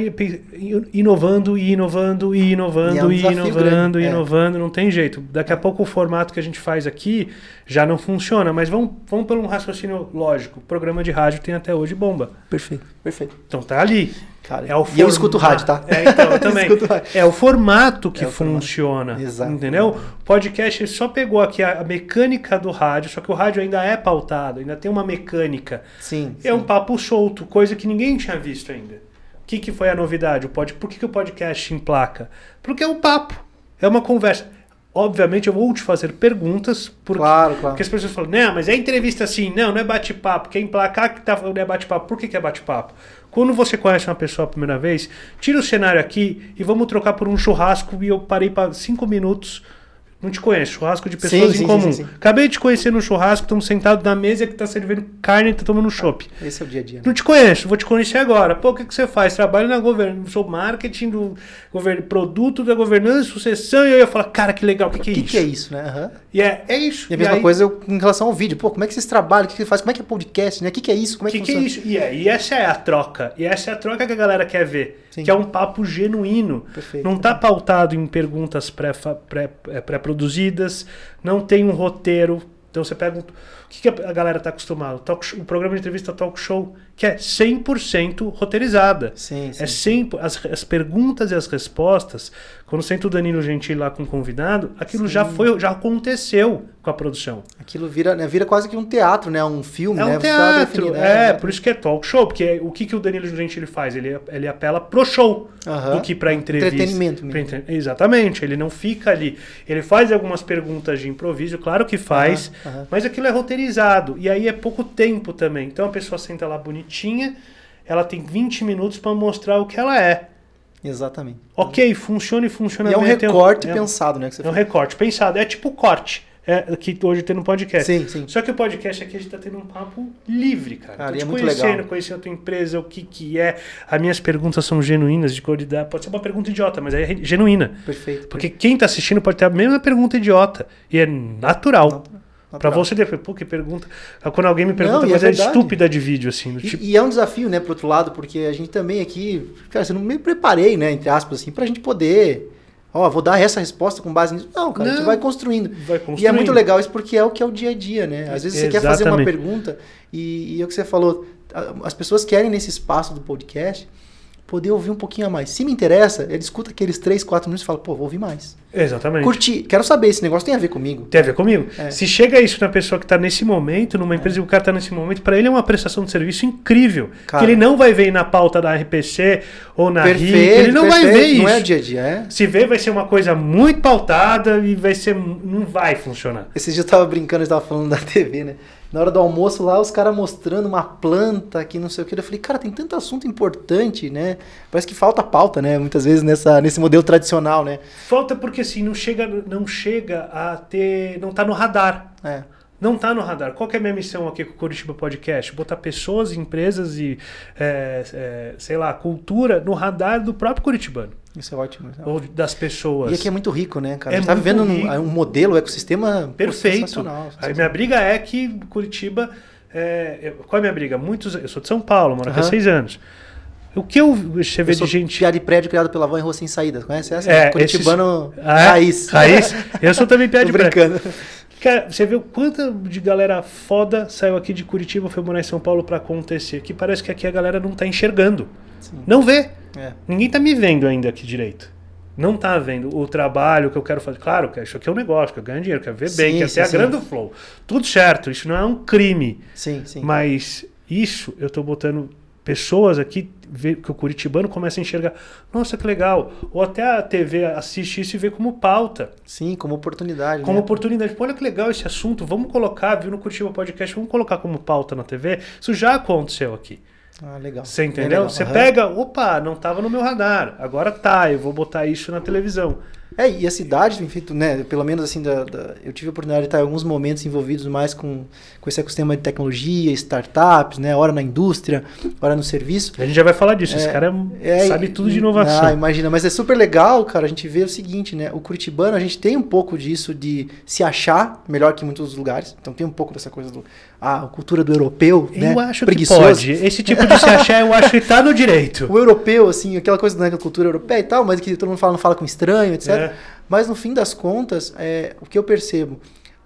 B: inovando e
A: inovando e inovando e, é um e inovando e é. inovando, não tem jeito. Daqui a pouco o formato que a gente faz aqui já não funciona, mas vamos, vamos por um raciocínio lógico. O programa de rádio tem até hoje bomba. Perfeito, perfeito. Então tá ali. Cara, é o form... eu escuto rádio, tá? É, então, eu também. é o formato que é o funciona. Formato. Exato. Entendeu? Podcast ele só pegou aqui a, mecânica do rádio, só que o rádio ainda é pautado, ainda tem uma mecânica. Sim. É sim. um papo solto, coisa que ninguém tinha visto ainda. O que, que foi a novidade? O pod... Por que, que o podcast emplaca? Porque é um papo, é uma conversa. Obviamente eu vou te fazer perguntas, porque, claro, claro. porque as pessoas falam, não, mas é entrevista assim, não, não é bate-papo, quem emplacar que tá, não é bate-papo, por que, que é bate-papo? Quando você conhece uma pessoa a primeira vez, tira o cenário aqui e vamos trocar por um churrasco. E eu parei para cinco minutos não te conheço, churrasco de pessoas sim, em sim, comum. Sim, Acabei de te conhecer no churrasco, estamos sentados na mesa que está servindo carne e tá tomando um chopp.
B: Ah, esse é o dia a dia. Né? Não
A: te conheço, vou te conhecer agora. Pô, o que, que você faz? Trabalho na governo, sou marketing do governo,
B: produto da governança, sucessão, e eu ia falar, cara, que legal, o que, que, é isso? O que é isso, né? Uhum. E é, é isso. E a mesma e aí... coisa eu, em relação ao vídeo. Pô, como é que vocês trabalham? O que, que faz? Como é que é podcast, né? O que, que é isso? Como é que, que, que é isso? E,
A: é, e essa é a troca. E essa é a troca que a galera quer ver. Sim. que é um papo genuíno. Perfeito. Não está pautado em perguntas é, pré-produzidas, pré, não tem um roteiro. Então você pega o que, que a galera está acostumada? show, o programa de entrevista talk show que é 100% roteirizada. Sim, é sim. É 100, as, as perguntas e as respostas, quando senta o Danilo Gentili lá com o convidado, aquilo sim. já foi, já aconteceu com a
B: produção. Aquilo vira, né, vira quase que um teatro, né? Um filme, é um né, Teatro, definir, assim, é, né?
A: É, por isso que é talk show, porque é, o que, que o Danilo Gentili faz? Ele, ele apela pro show do que pra entrevista. Entretenimento mesmo. Entre... Exatamente, ele não fica ali. Ele faz algumas perguntas de improviso, claro que faz, mas aquilo é roteirizado. E aí é pouco tempo também. Então a pessoa senta lá bonitinho tinha, ela tem 20 minutos para mostrar o que ela é. Exatamente. Ok, funciona e funciona e bem. É um recorte é um, pensado, né? é fala. um recorte pensado. É tipo corte. É, que hoje tem no podcast. Sim, sim. Só que o podcast aqui a gente está tendo um papo livre, cara. cara Tô te é conhecendo, legal. conhecendo a tua empresa, o que que é. As minhas perguntas são genuínas de qualidade. Pode ser uma pergunta idiota, mas é genuína. Perfeito. Porque perfeito. quem está assistindo pode ter a mesma pergunta idiota. E é natural. natural.
B: Para você depois, pô, que pergunta. Quando alguém me pergunta, não, é mas é, é, estúpida
A: de vídeo, assim. Do e, tipo... e
B: é um desafio, né, pro outro lado, porque a gente também aqui, cara, você não me preparei, né, entre aspas, assim, pra gente poder. Ó, vou dar essa resposta com base nisso. Não, cara, não, a gente vai construindo. vai construindo. E é muito legal isso porque é o que é o dia a dia, né? Às vezes você Exatamente. quer fazer uma pergunta e, e é o que você falou, as pessoas querem nesse espaço do podcast poder ouvir um pouquinho a mais. Se me interessa, ele escuta aqueles 3, 4 minutos e fala, pô, vou ouvir mais. Exatamente. Curti, quero saber, esse negócio tem a ver comigo. Tem a ver comigo. É. Se
A: chega isso na pessoa que está nesse momento, numa é. empresa é. que o cara está nesse momento, para ele é uma prestação de serviço incrível. Cara. Que ele não vai ver na pauta da RPC ou na perfeito, RIC, ele não perfeito. vai ver isso. Não é dia a dia,
B: é? Se ver, vai ser uma coisa muito pautada e vai ser. não vai funcionar. Esse dia eu estava brincando, eu estava falando da TV, né? na hora do almoço lá, os caras mostrando uma planta que não sei o que. Eu falei, cara, tem tanto assunto importante, né? Parece que falta pauta, né? Muitas vezes nessa, nesse modelo tradicional, né? Falta porque assim, não chega, não chega a ter. não tá no radar.
A: É. Não tá no radar. Qual que é a minha missão aqui com o Curitiba Podcast? Botar pessoas, empresas e, é, é, sei lá, cultura no radar do próprio Curitibano. Isso é ótimo. Ou das pessoas. E aqui é
B: muito rico, né, cara? É a gente tá vivendo um, um, modelo, um ecossistema perfeito.
A: A minha briga é que Curitiba. É... qual é a minha briga? Muitos. Eu sou de São Paulo, moro aqui há seis anos.
B: O que eu você vê de gente. Piada de prédio criado pela avó em rua sem saída. Conhece essa? É, Curitibano esses... Ah, é? raiz. Raiz? Eu sou também piada de brincando. prédio. Cara,
A: você vê o quanto de galera foda saiu aqui de Curitiba, foi morar em São Paulo para acontecer. Que parece que aqui a galera não tá enxergando. Sim. Não vê. É. Ninguém tá me vendo ainda aqui direito. Não tá vendo o trabalho que eu quero fazer. Claro, isso aqui é um negócio, que eu ganho dinheiro, quero ver sim, bem, quero ter a grande flow. Tudo certo, isso não é um crime. Sim, sim. Mas isso eu tô botando pessoas aqui que o curitibano começa a enxergar, nossa, que legal. Ou até a TV assiste isso e vê como pauta. Sim, como oportunidade. Como né? oportunidade. Pô, olha que legal esse assunto, vamos colocar, viu no Curitiba Podcast, vamos colocar como pauta na TV. Isso já aconteceu aqui. Ah, legal. Você entendeu? Legal. Você uhum. pega,
B: opa, não estava no meu radar. Agora tá, eu vou botar isso na televisão. É, e a cidade feito, né? Pelo menos assim, da, da, eu tive a oportunidade de estar em alguns momentos envolvidos mais com, com esse ecossistema de tecnologia, startups, né? Hora na indústria, hora no serviço. A gente já vai falar disso, é, esse cara é, é sabe tudo de inovação. Ah, imagina, mas é super legal, cara, a gente vê o seguinte, né? O Curitibano, a gente tem um pouco disso de se achar melhor que muitos lugares. Então tem um pouco dessa coisa do a cultura do europeu, eu né? Eu acho Preguiçoso. que pode. Esse tipo de se achar, eu acho que tá no direito. o europeu, assim, aquela coisa né, da cultura europeia e tal, mas que todo mundo fala, não fala com estranho, etc. É. Mas no fim das contas, é, o que eu percebo,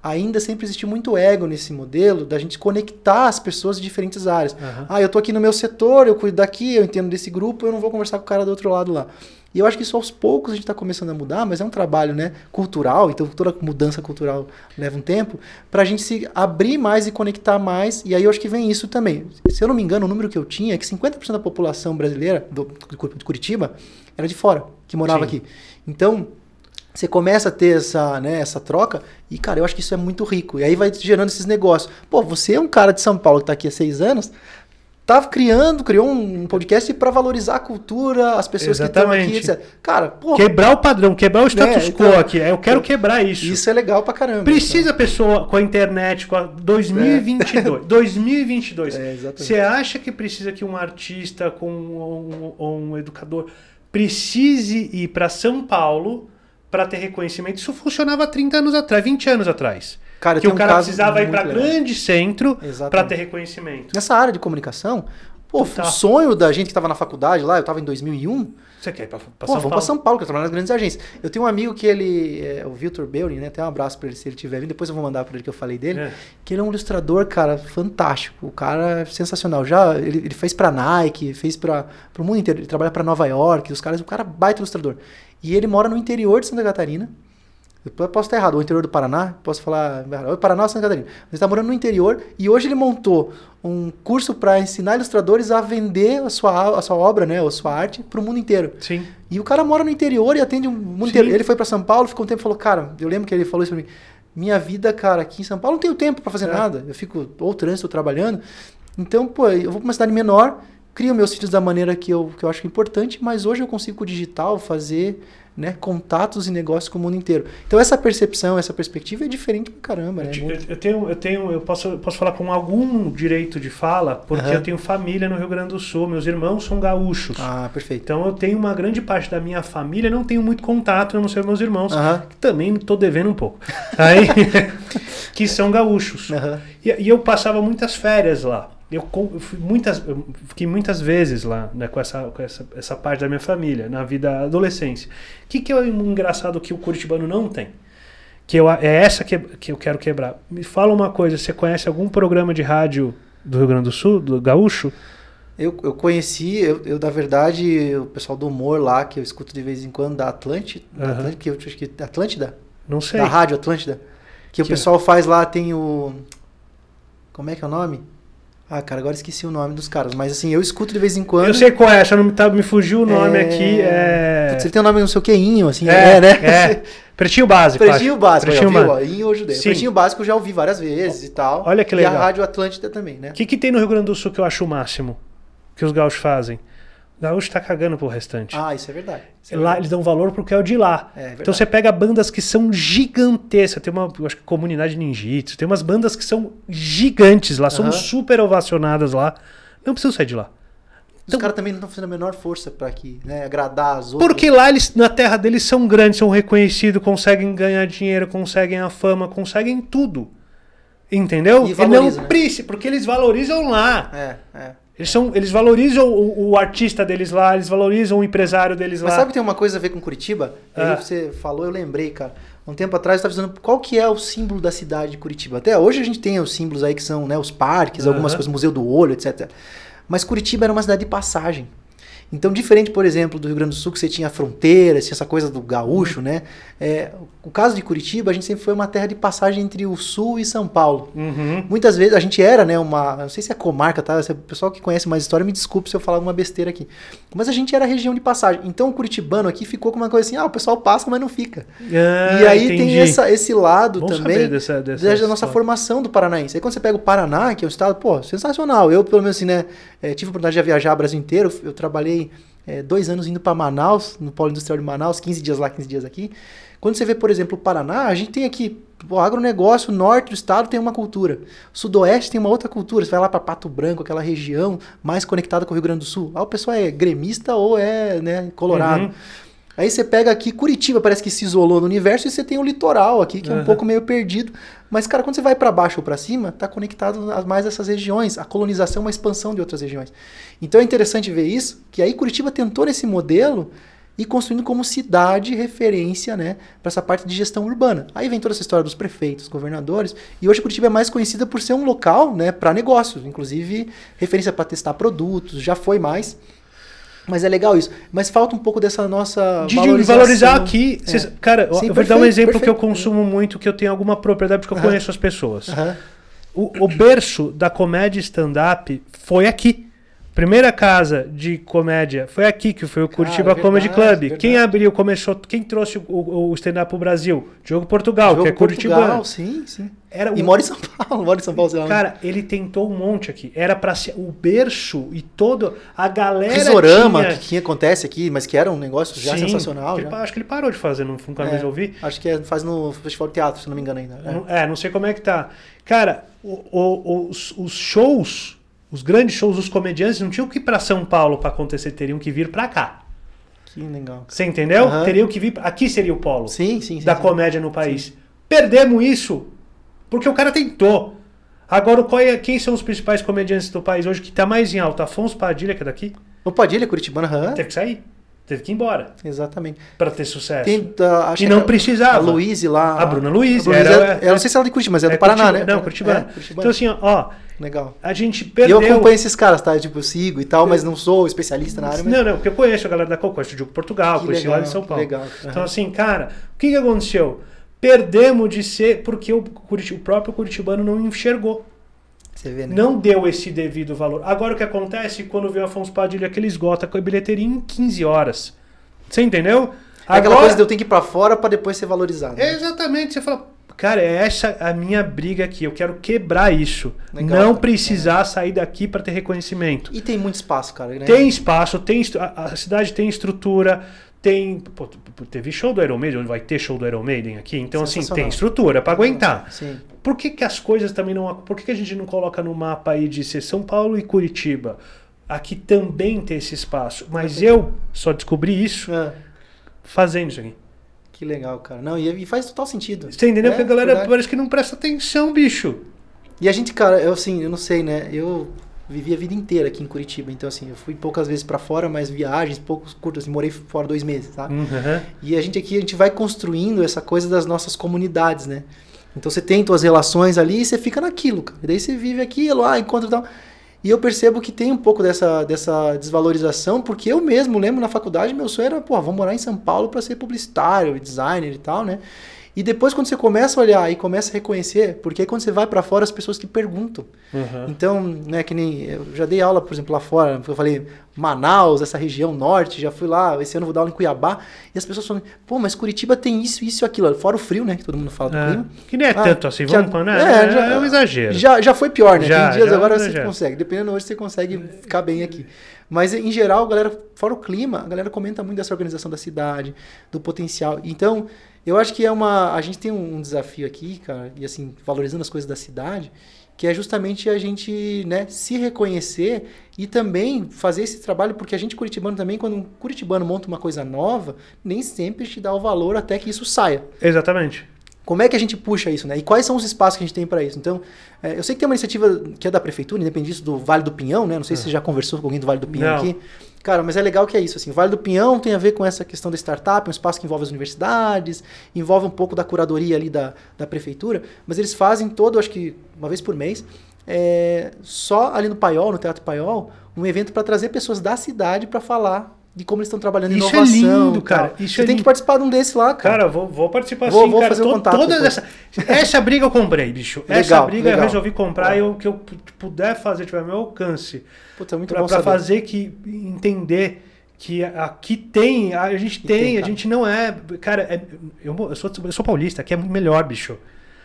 B: ainda sempre existe muito ego nesse modelo da gente conectar as pessoas de diferentes áreas. Uhum. Ah, eu tô aqui no meu setor, eu cuido daqui, eu entendo desse grupo, eu não vou conversar com o cara do outro lado lá. E eu acho que isso aos poucos a gente está começando a mudar, mas é um trabalho né, cultural, então toda mudança cultural leva um tempo, para a gente se abrir mais e conectar mais. E aí eu acho que vem isso também. Se eu não me engano, o número que eu tinha é que 50% da população brasileira, do, de Curitiba, era de fora, que morava Sim. aqui. Então, você começa a ter essa, né, essa troca e, cara, eu acho que isso é muito rico. E aí vai gerando esses negócios. Pô, você é um cara de São Paulo que está aqui há seis anos, Tava tá criando, criou um podcast para valorizar a cultura, as pessoas Exatamente. que estão aqui, etc. Cara, quebrar o padrão, quebrar o né, status né? quo então, aqui. Eu quero quebrar isso. Isso é legal pra caramba. Precisa então. pessoa
A: com a internet, com a 2022, é. 2022. É, Você acha que precisa que um artista com um, um, um educador precise ir para São Paulo para ter reconhecimento? Isso funcionava 30 anos atrás, 20 anos atrás. Cara, que o cara um precisava ir para grande
B: centro para ter
A: reconhecimento.
B: Nessa área de comunicação, pô, tá. o sonho da gente que estava na faculdade lá, eu estava em 2001. Você quer ir para São Paulo? Vamos para São Paulo, que eu trabalho nas grandes agências. Eu tenho um amigo que ele, é, o Vitor Beuri né? Tem um abraço para ele se ele tiver vindo, depois eu vou mandar para ele que eu falei dele. É. Que ele é um ilustrador, cara, fantástico. O cara é sensacional. Já ele, ele fez para Nike, fez para o mundo inteiro. Ele trabalha para Nova York, os caras, o cara é baita ilustrador. E ele mora no interior de Santa Catarina. Eu posso estar errado, o interior do Paraná, posso falar. O Paraná ou Santa Catarina. Ele está morando no interior e hoje ele montou um curso para ensinar ilustradores a vender a sua, a sua obra, né, a sua arte, para o mundo inteiro. Sim. E o cara mora no interior e atende o mundo Sim. inteiro. Ele foi para São Paulo, ficou um tempo e falou: Cara, eu lembro que ele falou isso para mim. Minha vida, cara, aqui em São Paulo não tenho tempo para fazer é. nada. Eu fico ou trânsito ou trabalhando. Então, pô, eu vou para uma cidade menor, crio meus filhos da maneira que eu, que eu acho importante, mas hoje eu consigo com o digital fazer né, contatos e negócios com o mundo inteiro. Então essa percepção, essa perspectiva é diferente pra caramba, né? Eu,
A: eu tenho, eu tenho, eu posso, posso falar com algum direito de fala, porque uhum. eu tenho família no Rio Grande do Sul, meus irmãos são gaúchos. Ah, perfeito. Então eu tenho uma grande parte da minha família, não tenho muito contato, a não ser meus irmãos, uhum. que também estou devendo um pouco. Aí, que são gaúchos. Uhum. E, e eu passava muitas férias lá eu, eu fui muitas, eu fiquei muitas vezes lá, né, com, essa, com essa, essa parte da minha família, na vida adolescência. O que, que é um engraçado que o curitibano não tem? Que eu, é essa que, que eu quero quebrar. Me fala uma coisa, você conhece algum programa de rádio do Rio Grande do Sul, do Gaúcho?
B: Eu, eu conheci, eu, eu, verdade, o pessoal do humor lá, que eu escuto de vez em quando, da Atlântida, uhum. Atlântida, que eu acho que Atlântida? Não sei. Da Rádio Atlântida. Que, que o pessoal é? faz lá, tem o. Como é que é o nome? Ah, cara, agora esqueci o nome dos caras, mas assim, eu escuto de vez em quando. Eu sei qual é, só
A: não me, tá, me fugiu o nome é... aqui. É... Você tem o um nome não sei o que, Inho, assim, é, é né? É. Pretinho Básico. Pretinho Básico, Pretinho já ouvi, Inho
B: hoje Pretinho Básico eu já ouvi várias vezes e tal. Olha que legal. E a Rádio Atlântida também, né? O que, que
A: tem no Rio Grande do Sul que eu acho o máximo que os gaúchos fazem? Gaúcho tá cagando pro restante.
B: Ah, isso é verdade. Isso é lá verdade.
A: eles dão valor pro que é o de lá. É, é então você pega bandas que são gigantescas. Tem uma, eu acho que comunidade ninjitsu, tem umas bandas que são gigantes lá, são super ovacionadas lá. Não precisa sair de lá.
B: Então, Os caras também não estão fazendo a menor força para que né, agradar as outras. Porque
A: lá eles, na terra deles, são grandes, são reconhecidos, conseguem ganhar dinheiro, conseguem a fama, conseguem tudo. Entendeu? E, valoriza, não né? porque eles valorizam lá. É, é. Eles, são, eles
B: valorizam o, o, artista deles lá, eles valorizam o empresário deles Mas lá. Mas sabe que tem uma coisa a ver com Curitiba? Ah. Você falou, eu lembrei, cara. Um tempo atrás eu estava dizendo qual que é o símbolo da cidade de Curitiba. Até hoje a gente tem os símbolos aí que são né, os parques, uhum. algumas coisas, Museu do Olho, etc. Mas Curitiba era uma cidade de passagem. Então, diferente, por exemplo, do Rio Grande do Sul, que você tinha fronteiras, tinha essa coisa do gaúcho, né? É, o caso de Curitiba, a gente sempre foi uma terra de passagem entre o Sul e São Paulo. Uhum. Muitas vezes, a gente era, né, uma... Não sei se é comarca, tá? Se é o pessoal que conhece mais história, me desculpe se eu falar uma besteira aqui. Mas a gente era região de passagem. Então, o curitibano aqui ficou com uma coisa assim, ah, o pessoal passa, mas não fica.
A: Ah, e aí entendi. tem essa,
B: esse lado Bom também dessa, dessa da, nossa formação do paranaense. Aí quando você pega o Paraná, que é o estado, pô, sensacional. Eu, pelo menos assim, né, eh, tive a oportunidade de viajar o Brasil inteiro. Eu trabalhei é, dois anos indo para Manaus, no Polo Industrial de Manaus, 15 dias lá, 15 dias aqui. Quando você vê, por exemplo, o Paraná, a gente tem aqui o agronegócio, o norte do estado tem uma cultura, o sudoeste tem uma outra cultura. Você vai lá para Pato Branco, aquela região mais conectada com o Rio Grande do Sul, lá o pessoal é gremista ou é né, colorado. Uhum. Aí você pega aqui Curitiba, parece que se isolou no universo, e você tem o litoral aqui, que é um uhum. pouco meio perdido. Mas, cara, quando você vai para baixo ou para cima, tá conectado a mais essas regiões. A colonização é uma expansão de outras regiões. Então é interessante ver isso, que aí Curitiba tentou nesse modelo e construindo como cidade referência né, para essa parte de gestão urbana. Aí vem toda essa história dos prefeitos, governadores, e hoje Curitiba é mais conhecida por ser um local né, para negócios, inclusive referência para testar produtos, já foi mais. Mas é legal isso. Mas falta um pouco dessa nossa. De valorizar aqui. É. Cês, cara, Sim, eu perfeito, vou dar um exemplo perfeito.
A: que eu consumo muito, que eu tenho alguma propriedade, porque eu uh -huh. conheço as pessoas. Uh -huh. o, o berço da comédia stand-up foi aqui primeira casa de comédia foi aqui, que foi o Curitiba Cara, é Comedy Club. Verdade. Quem abriu, começou, quem trouxe o, o stand-up pro Brasil? Diogo Portugal, Diogo que é Curitiba. Portugal,
B: sim, sim. Era um... E mora em São Paulo, mora em São Paulo. Sei lá. Cara, ele tentou um monte aqui. Era para ser o berço e todo a galera Risorama, tinha... que, que acontece aqui, mas que era um negócio já Sim, sensacional. já. Acho
A: que ele parou de fazer, não nunca mais é, ouvi. Acho que é, faz no Festival de Teatro, se não me engano ainda. É, não, é, não sei como é que tá. Cara, o, o, os, os shows os grandes shows, os comediantes não tinham que ir para São Paulo para acontecer, teriam que vir para cá. Que legal. Você entendeu? Uhum. Teriam que vir. Aqui seria o polo sim, sim, sim, da comédia no país. Perdemos isso porque o cara tentou. Agora, é, quem são os principais comediantes do país hoje que está mais em alta? Afonso Padilha, que é daqui? O Padilha, é Curitibana, aham. Teve que sair. Teve que ir embora. Exatamente. Para ter sucesso. Tem, uh,
B: tá- e não é precisava. A Luíse lá. A Bruna Luiz. A Bruna Luiz é, é, eu não sei se ela é de Curitiba, mas é, do é Paraná, Curitiba, né? Não, Curitibana. Então, assim,
A: ó Legal. A gente perdeu. E eu acompanho
B: esses caras, tá? Tipo, eu sigo e tal, mas não sou especialista na área. Mas... Não, não, porque eu conheço a galera da Coco, de Portugal, que conheci legal, lá em São Paulo. Legal. Então,
A: assim, cara, o que, que aconteceu? Perdemos de ser porque o, o próprio curitibano não enxergou.
B: Você vê, né? Não
A: deu esse devido valor. Agora o que acontece quando vê o Afonso Padilha que ele esgota com a bilheteria em 15 horas. Você entendeu? É Agora... aquela coisa de eu tenho que ir pra fora para depois ser valorizado. Né? exatamente. Você fala, Cara, é essa a minha briga aqui. Eu quero quebrar isso. Legal, não precisar é. sair daqui para ter reconhecimento. E tem muito
B: espaço, cara. Né? Tem
A: espaço, tem a, a cidade tem estrutura, tem. Pô, teve show do Iron Maiden, vai ter show do Iron Maiden aqui. Então, assim, tem estrutura para aguentar. É, sim. Por que, que as coisas também não. Por que, que a gente não coloca no mapa aí de ser São Paulo e Curitiba? Aqui também tem esse espaço. Mas é, eu só descobri isso é. fazendo isso aqui.
B: Que legal, cara. Não, e, faz total sentido. Você entendeu? É, Porque a galera verdade. parece que não presta atenção, bicho. E a gente, cara, eu assim, eu não sei, né? Eu vivi a vida inteira aqui em Curitiba, então assim, eu fui poucas vezes para fora, mas viagens poucos curtas, assim, morei fora dois meses, tá? Uhum. E a gente aqui, a gente vai construindo essa coisa das nossas comunidades, né? Então você tem suas relações ali e você fica naquilo, cara. E daí você vive aquilo, ah, encontra e tal. E eu percebo que tem um pouco dessa, dessa desvalorização, porque eu mesmo lembro na faculdade, meu sonho era, pô, vou morar em São Paulo para ser publicitário, designer e tal, né? E depois, quando você começa a olhar e começa a reconhecer, porque aí quando você vai para fora, as pessoas que perguntam. Uhum. Então, né, que nem. Eu já dei aula, por exemplo, lá fora. Eu falei Manaus, essa região norte, já fui lá. Esse ano vou dar aula em Cuiabá. E as pessoas falam, pô, mas Curitiba tem isso, isso e aquilo. Fora o frio, né? Que todo mundo fala do é. clima. Que nem é ah, tanto assim, vamos, já, né? É, é, já, é um exagero. Já, já foi pior, né? Já, tem dias já é agora você consegue. Dependendo hoje, você consegue ficar bem aqui. Mas em geral, a galera, fora o clima, a galera comenta muito dessa organização da cidade, do potencial. Então, eu acho que é uma. A gente tem um desafio aqui, cara, e assim, valorizando as coisas da cidade, que é justamente a gente né, se reconhecer e também fazer esse trabalho, porque a gente curitibano também, quando um curitibano monta uma coisa nova, nem sempre te dá o valor até que isso saia. Exatamente. Como é que a gente puxa isso, né? E quais são os espaços que a gente tem para isso? Então, é, eu sei que tem uma iniciativa que é da prefeitura, independente disso, do Vale do Pinhão, né? Não sei é. se você já conversou com alguém do Vale do Pinhão Não. aqui. Cara, mas é legal que é isso. Assim, o Vale do Pinhão tem a ver com essa questão da startup, é um espaço que envolve as universidades, envolve um pouco da curadoria ali da, da prefeitura, mas eles fazem todo, acho que uma vez por mês, é, só ali no Paiol, no Teatro Paiol, um evento para trazer pessoas da cidade para falar de como eles estão trabalhando isso inovação. Isso é lindo, cara. Isso Você é tem lindo. que participar de
A: um desse lá, cara. Cara, vou, vou participar vou, sim, vou cara. Fazer um contato toda essa, essa briga eu comprei, bicho. Legal, essa briga legal. eu resolvi comprar e o que eu puder fazer, tiver meu alcance. Puta, é muito pra, bom fazer que entender que aqui tem, a gente tem, tem a gente não é. Cara, é, eu, eu, sou, eu sou paulista, aqui é muito melhor, bicho.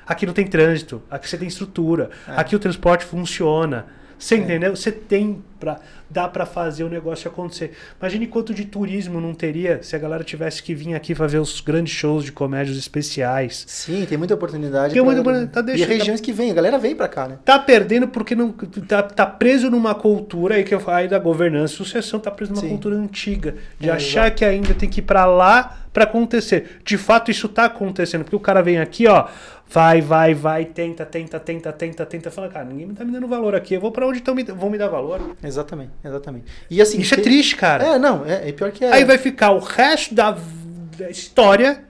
A: Aqui não tem trânsito, aqui você tem estrutura, é. aqui o transporte funciona. Você é. entendeu? Você tem para dá para fazer o negócio acontecer. Imagine quanto de turismo não teria se a galera tivesse que vir aqui para ver os grandes shows de comédias especiais. Sim, tem muita oportunidade. Tem muita oportunidade. Tá deixando, e tá regiões tá... que vem, a
B: galera vem para cá,
A: né? Tá perdendo porque não tá, tá preso numa cultura aí que eu da governança, sucessão tá preso numa Sim. cultura antiga de é, achar exato. que ainda tem que ir para lá para acontecer. De fato isso tá acontecendo, porque o cara vem aqui, ó, Vai, vai, vai, tenta, tenta, tenta, tenta, tenta. Fala, cara, ninguém tá me dando valor aqui. Eu vou para onde tão me, vão me dar valor. Exatamente, exatamente. E assim. Isso tem... é triste, cara. É, não,
B: é, é pior que é. Aí vai
A: ficar o resto da, da história.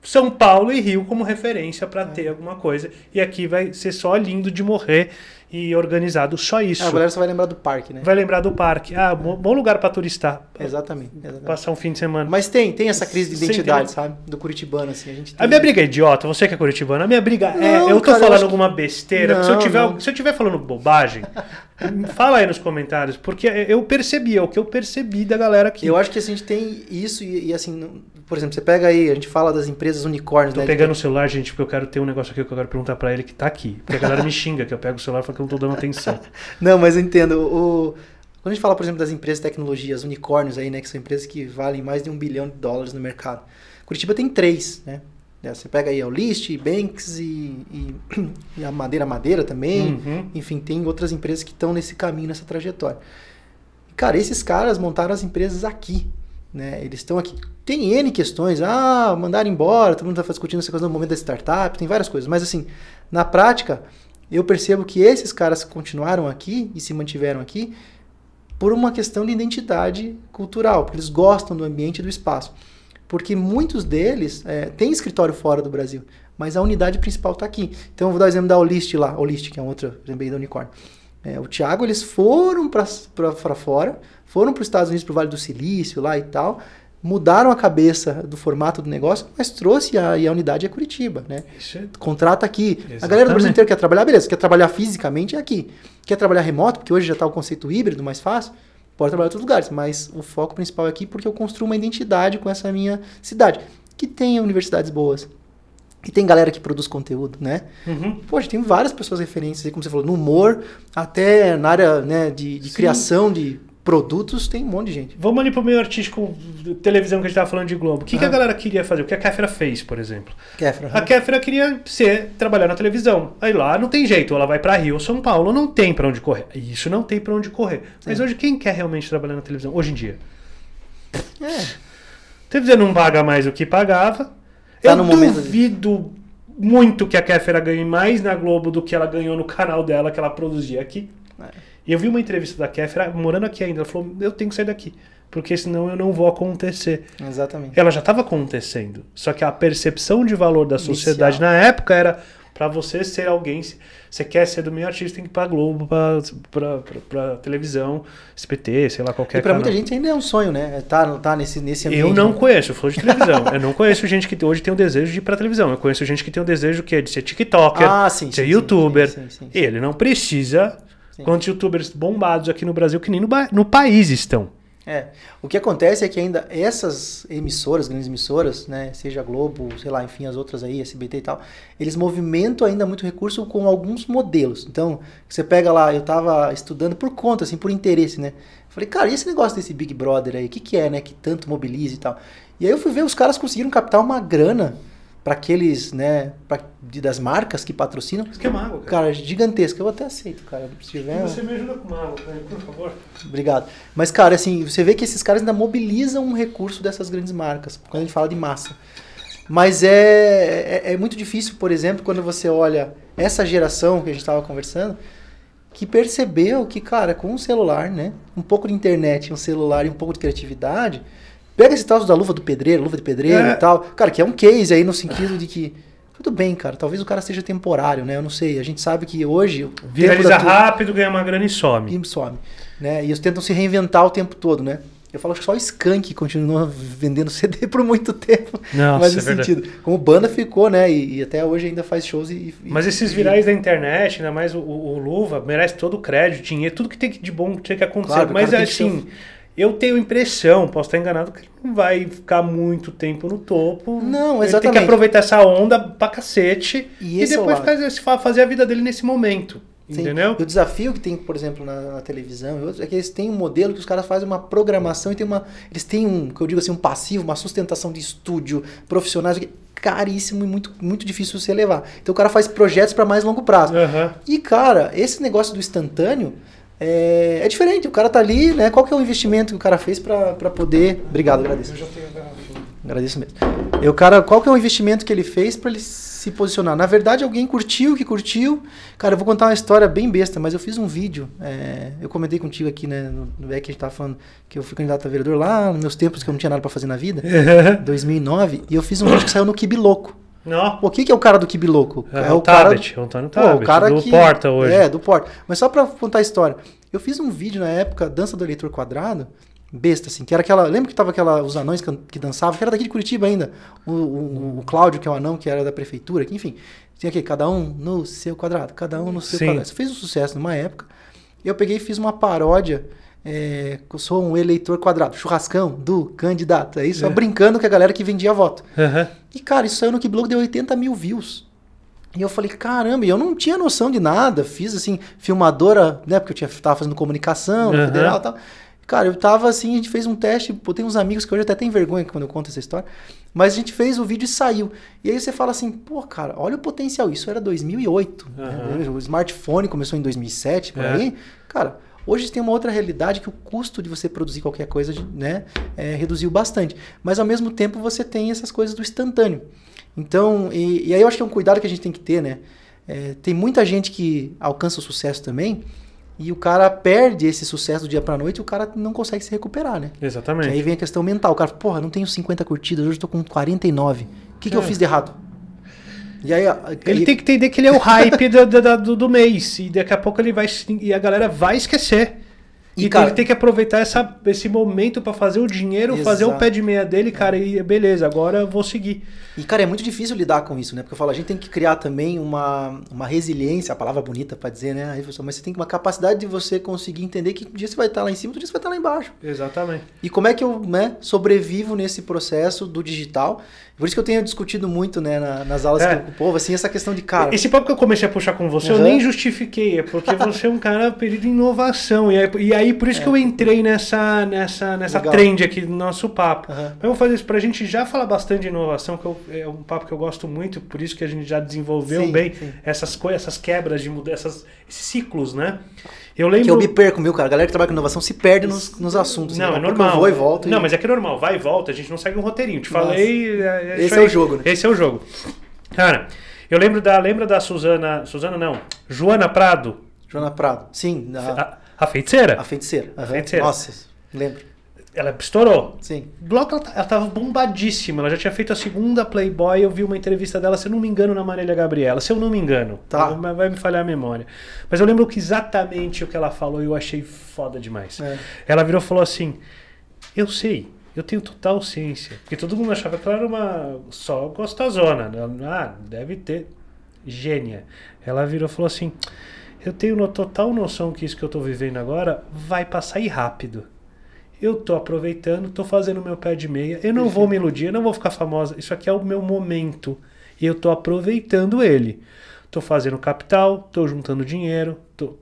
A: São Paulo e Rio como referência para é. ter alguma coisa. E aqui vai ser só lindo de morrer e organizado, só ah, isso. agora a galera só vai lembrar do parque, né? Vai lembrar do parque. Ah, bom lugar para turistar. Exatamente, exatamente, Passar um fim de semana. Mas tem, tem essa crise de identidade, Sim,
B: sabe? Do curitibano, assim. A, gente tem... a minha
A: briga é idiota, você que é curitibano. A minha briga é, não, é, eu tô cara, falando eu alguma besteira. Não, se, eu tiver, se eu tiver falando bobagem, Fala aí nos comentários, porque é, eu
B: percebi, é o que eu percebi da galera aqui. Eu acho que assim, a gente tem isso e, e assim, por exemplo, você pega aí, a gente fala das empresas unicórnios, tô né? pegando o
A: celular, gente, porque eu quero ter um negócio aqui que eu quero perguntar para ele que tá aqui. Porque a galera me xinga que eu pego o celular e falo que eu não tô dando atenção.
B: não, mas eu entendo. O... Quando a gente fala, por exemplo, das empresas de tecnologias, unicórnios aí, né? Que são empresas que valem mais de um bilhão de dólares no mercado. Curitiba tem três, né? Né? Você pega aí o List, Banks e, e, e, a Madeira Madeira também. Uhum. Enfim, tem outras empresas que estão nesse caminho, nessa trajetória. Cara, esses caras montaram as empresas aqui. Né? Eles estão aqui. Tem N questões. Ah, mandaram embora, todo mundo está discutindo essa coisa no momento da startup, tem várias coisas. Mas assim, na prática, eu percebo que esses caras continuaram aqui e se mantiveram aqui por uma questão de identidade cultural, porque eles gostam do ambiente e do espaço porque muitos deles é, têm escritório fora do Brasil, mas a unidade principal está aqui. Então, eu vou dar o exemplo da Olist lá, Olist, que é outra, lembrei da Unicorn. É, o Thiago, eles foram para fora, foram para os Estados Unidos, para o Vale do Silício lá e tal, mudaram a cabeça do formato do negócio, mas trouxe a, a unidade é Curitiba, né? É... Contrata aqui. Exatamente. A galera do Brasil inteiro quer trabalhar, beleza, quer trabalhar fisicamente é aqui. Quer trabalhar remoto, porque hoje já está o conceito híbrido mais fácil, Pode trabalhar em outros lugares, mas o foco principal é aqui porque eu construo uma identidade com essa minha cidade, que tem universidades boas, que tem galera que produz conteúdo, né? Uhum. Poxa, tem várias pessoas referências, como você falou, no humor, até na área né, de, de criação de produtos, tem um monte de gente. Vamos ali pro meio artístico, televisão que a gente tava falando de Globo. O que, que a galera
A: queria fazer? O que a Kéfera fez, por exemplo? Kéfera, A Kéfera queria ser, trabalhar na televisão. Aí lá não tem jeito, ela vai para Rio ou São Paulo, não tem para onde correr. Isso não tem para onde correr. Mas é. hoje quem quer realmente trabalhar na televisão? Hoje em dia. É. Televisão não paga mais o que pagava. Tá Eu duvido de... muito que a Kéfera ganhe mais na Globo do que ela ganhou no canal dela que ela produzia aqui. É. E eu vi uma entrevista da Kéfera, morando aqui ainda, ela falou: eu tenho que sair daqui, porque senão eu não vou acontecer.
B: Exatamente. Ela já
A: estava acontecendo, só que a percepção de valor da sociedade Inicial. na época era: para você ser alguém, você quer ser do meio artista, tem que ir pra Globo, pra, pra, pra, pra televisão, SPT, sei lá, qualquer E pra canal. muita
B: gente ainda é um sonho, né? É, tá, tá nesse, nesse ambiente. Eu não né? conheço, eu de televisão. eu não conheço
A: gente que hoje tem o desejo de ir pra televisão. Eu conheço gente que tem o desejo que é de ser TikToker, ah, sim, ser sim, youtuber. Sim, sim, sim, Ele não precisa Sim. Quantos youtubers bombados aqui no Brasil que nem no, no país estão.
B: É. O que acontece é que ainda essas emissoras, grandes emissoras, né, seja Globo, sei lá, enfim, as outras aí, SBT e tal, eles movimentam ainda muito recurso com alguns modelos. Então, você pega lá, eu tava estudando por conta, assim, por interesse, né? Falei, cara, e esse negócio desse Big Brother aí, o que, que é, né? Que tanto mobiliza e tal. E aí eu fui ver, os caras conseguiram captar uma grana para aqueles, né, pra, de, das marcas que patrocinam. Isso que é água, cara. cara. É gigantesca. Eu até aceito, cara. Se tiver... Você me
A: ajuda com mágoa, cara, por favor.
B: Obrigado. Mas, cara, assim, você vê que esses caras ainda mobilizam um recurso dessas grandes marcas, quando a gente fala de massa. Mas é, é, é muito difícil, por exemplo, quando você olha essa geração que a gente estava conversando, que percebeu que, cara, com um celular, né, um pouco de internet, um celular e um pouco de criatividade, Pega esse tal da luva do pedreiro, luva de pedreiro é. e tal. Cara, que é um case aí no sentido de que. Tudo bem, cara. Talvez o cara seja temporário, né? Eu não sei. A gente sabe que hoje. Viraliza tua... rápido, ganha uma grana e some. E some. Né? E eles tentam se reinventar o tempo todo, né? Eu falo que só o Skank continua vendendo CD por muito tempo. Não, mas é sentido. Verdade. Como banda ficou, né? E, e, até hoje ainda faz shows e. mas esses virais e... da internet,
A: ainda mais o, o, Luva, merece todo o crédito, dinheiro, tudo que tem de bom que tinha que acontecer. Claro, mas é assim. Eu tenho impressão, posso estar enganado, que ele não vai ficar muito tempo no topo. Não, exatamente. Ele tem que aproveitar
B: essa onda pra cacete e, e é depois fazer, fazer a vida dele nesse momento. Sim. Entendeu? E o desafio que tem, por exemplo, na, na, televisão e outros, é que eles têm um modelo que os caras fazem uma programação e tem uma. Eles têm um, que eu digo assim, um passivo, uma sustentação de estúdio, profissionais, é caríssimo e muito, muito difícil você levar. Então o cara faz projetos para mais longo prazo. Uhum. E, cara, esse negócio do instantâneo, é, é, diferente, o cara tá ali, né? Qual que é o investimento que o cara fez para poder. Obrigado, agradeço. Eu já tenho Agradeço mesmo. E o cara, qual que é o investimento que ele fez para ele se posicionar? Na verdade, alguém curtiu, que curtiu. Cara, eu vou contar uma história bem besta, mas eu fiz um vídeo. É, eu comentei contigo aqui, né? No, no que a gente tava falando que eu fui candidato a vereador lá, nos meus tempos que eu não tinha nada para fazer na vida, 2009. E eu fiz um vídeo que saiu no Kibi Louco. Não. O que, que é o cara do Kibiloco? É, é o, o Tabet, é Antônio Tabet, Pô, o cara do que... Porta hoje. É, do Porta. Mas só pra contar a história. Eu fiz um vídeo na época, Dança do Eleitor Quadrado, besta, assim, que era aquela. Lembra que tava aquela, os anões que, dançavam, que era daqui de Curitiba ainda. O, o, o, Cláudio, que é o anão, que era da prefeitura, que, enfim. Tinha aqui, cada um no seu quadrado, cada um no seu Sim. quadrado. Isso fez um sucesso numa época. Eu peguei e fiz uma paródia é, eu sou um eleitor quadrado, churrascão do candidato. É isso? É. Só brincando com a galera que vendia voto. Uhum. E, cara, isso saiu no que blog deu 80 mil views. E eu falei, caramba, e eu não tinha noção de nada. Fiz assim, filmadora, né? Porque eu tinha, tava fazendo comunicação uhum. federal e tal. Cara, eu tava assim, a gente fez um teste, pô, tem uns amigos que hoje até tem vergonha quando eu conto essa história, mas a gente fez o vídeo e saiu. E aí você fala assim, pô, cara, olha o potencial, isso era 2008, uhum. né? o smartphone começou em 2007, por é. aí. Cara, Hoje tem uma outra realidade que o custo de você produzir qualquer coisa né, é, reduziu bastante. Mas ao mesmo tempo você tem essas coisas do instantâneo. Então, e, e aí eu acho que é um cuidado que a gente tem que ter, né? É, tem muita gente que alcança o sucesso também e o cara perde esse sucesso do dia para noite e o cara não consegue se recuperar, né? Exatamente. Que aí vem a questão mental. O cara, porra, não tenho 50 curtidas, hoje estou com 49. O que, que é. eu fiz de errado? E aí, ele e... tem que entender que ele é o hype do, do,
A: do, mês. E daqui a pouco ele vai. E a galera vai esquecer. E, e então, cara, ele tem que aproveitar essa,
B: esse momento para fazer o dinheiro, Exato. fazer o pé de meia dele, cara, e é, beleza, agora eu vou seguir. E, cara, é muito difícil lidar com isso, né? Porque eu falo, a gente tem que criar também uma, uma resiliência, a palavra bonita para dizer, né? mas você tem uma capacidade de você conseguir entender que um dia você vai estar lá em cima, outro dia você vai estar lá embaixo. Exatamente. E como é que eu né, sobrevivo nesse processo do digital? Por isso que eu tenho discutido muito né, na, nas aulas é. com o povo, assim, essa questão de cara. Esse papo que eu comecei a puxar com você, uhum. eu nem
A: justifiquei, é porque você é um cara perdido em inovação. E aí, e aí por isso é. que eu entrei nessa, nessa, nessa trend aqui do nosso papo. Uhum. Eu vou fazer isso para a gente já falar bastante de inovação, que eu, é um papo que eu gosto muito, por isso que a gente já desenvolveu sim, bem sim. essas coisas, essas quebras de
B: mudanças, esses ciclos, né? É eu lembro. Que eu me perco, meu, cara. A galera que trabalha com inovação se perde nos, nos assuntos. Não, é normal. Eu vou e volto. Não, e... mas é que
A: é normal. Vai e volta, a gente não segue um roteirinho. Te Nossa. falei. É, é esse é, é o jogo, né? Esse é o jogo. Cara, eu lembro da. Lembra da Suzana. Suzana não. Joana Prado. Joana Prado. Sim. A, a, a feiticeira? A feiticeira. Uhum. A feiticeira. Nossa, lembro ela estourou. Sim. Logo ela, tá, ela tava bombadíssima. Ela já tinha feito a segunda Playboy. Eu vi uma entrevista dela, se eu não me engano, na Marília Gabriela. Se eu não me engano. Tá. Vai, vai me falhar a memória. Mas eu lembro que exatamente o que ela falou e eu achei foda demais. É. Ela virou e falou assim: Eu sei. Eu tenho total ciência. Porque todo mundo achava que ela era uma só gostosona. Né? Ah, deve ter. Gênia. Ela virou e falou assim: Eu tenho total noção que isso que eu tô vivendo agora vai passar e rápido eu tô aproveitando, tô fazendo meu pé de meia, eu não vou me iludir, eu não vou ficar famosa, isso aqui é o meu momento e eu tô aproveitando ele. Tô fazendo capital, tô juntando dinheiro, tô...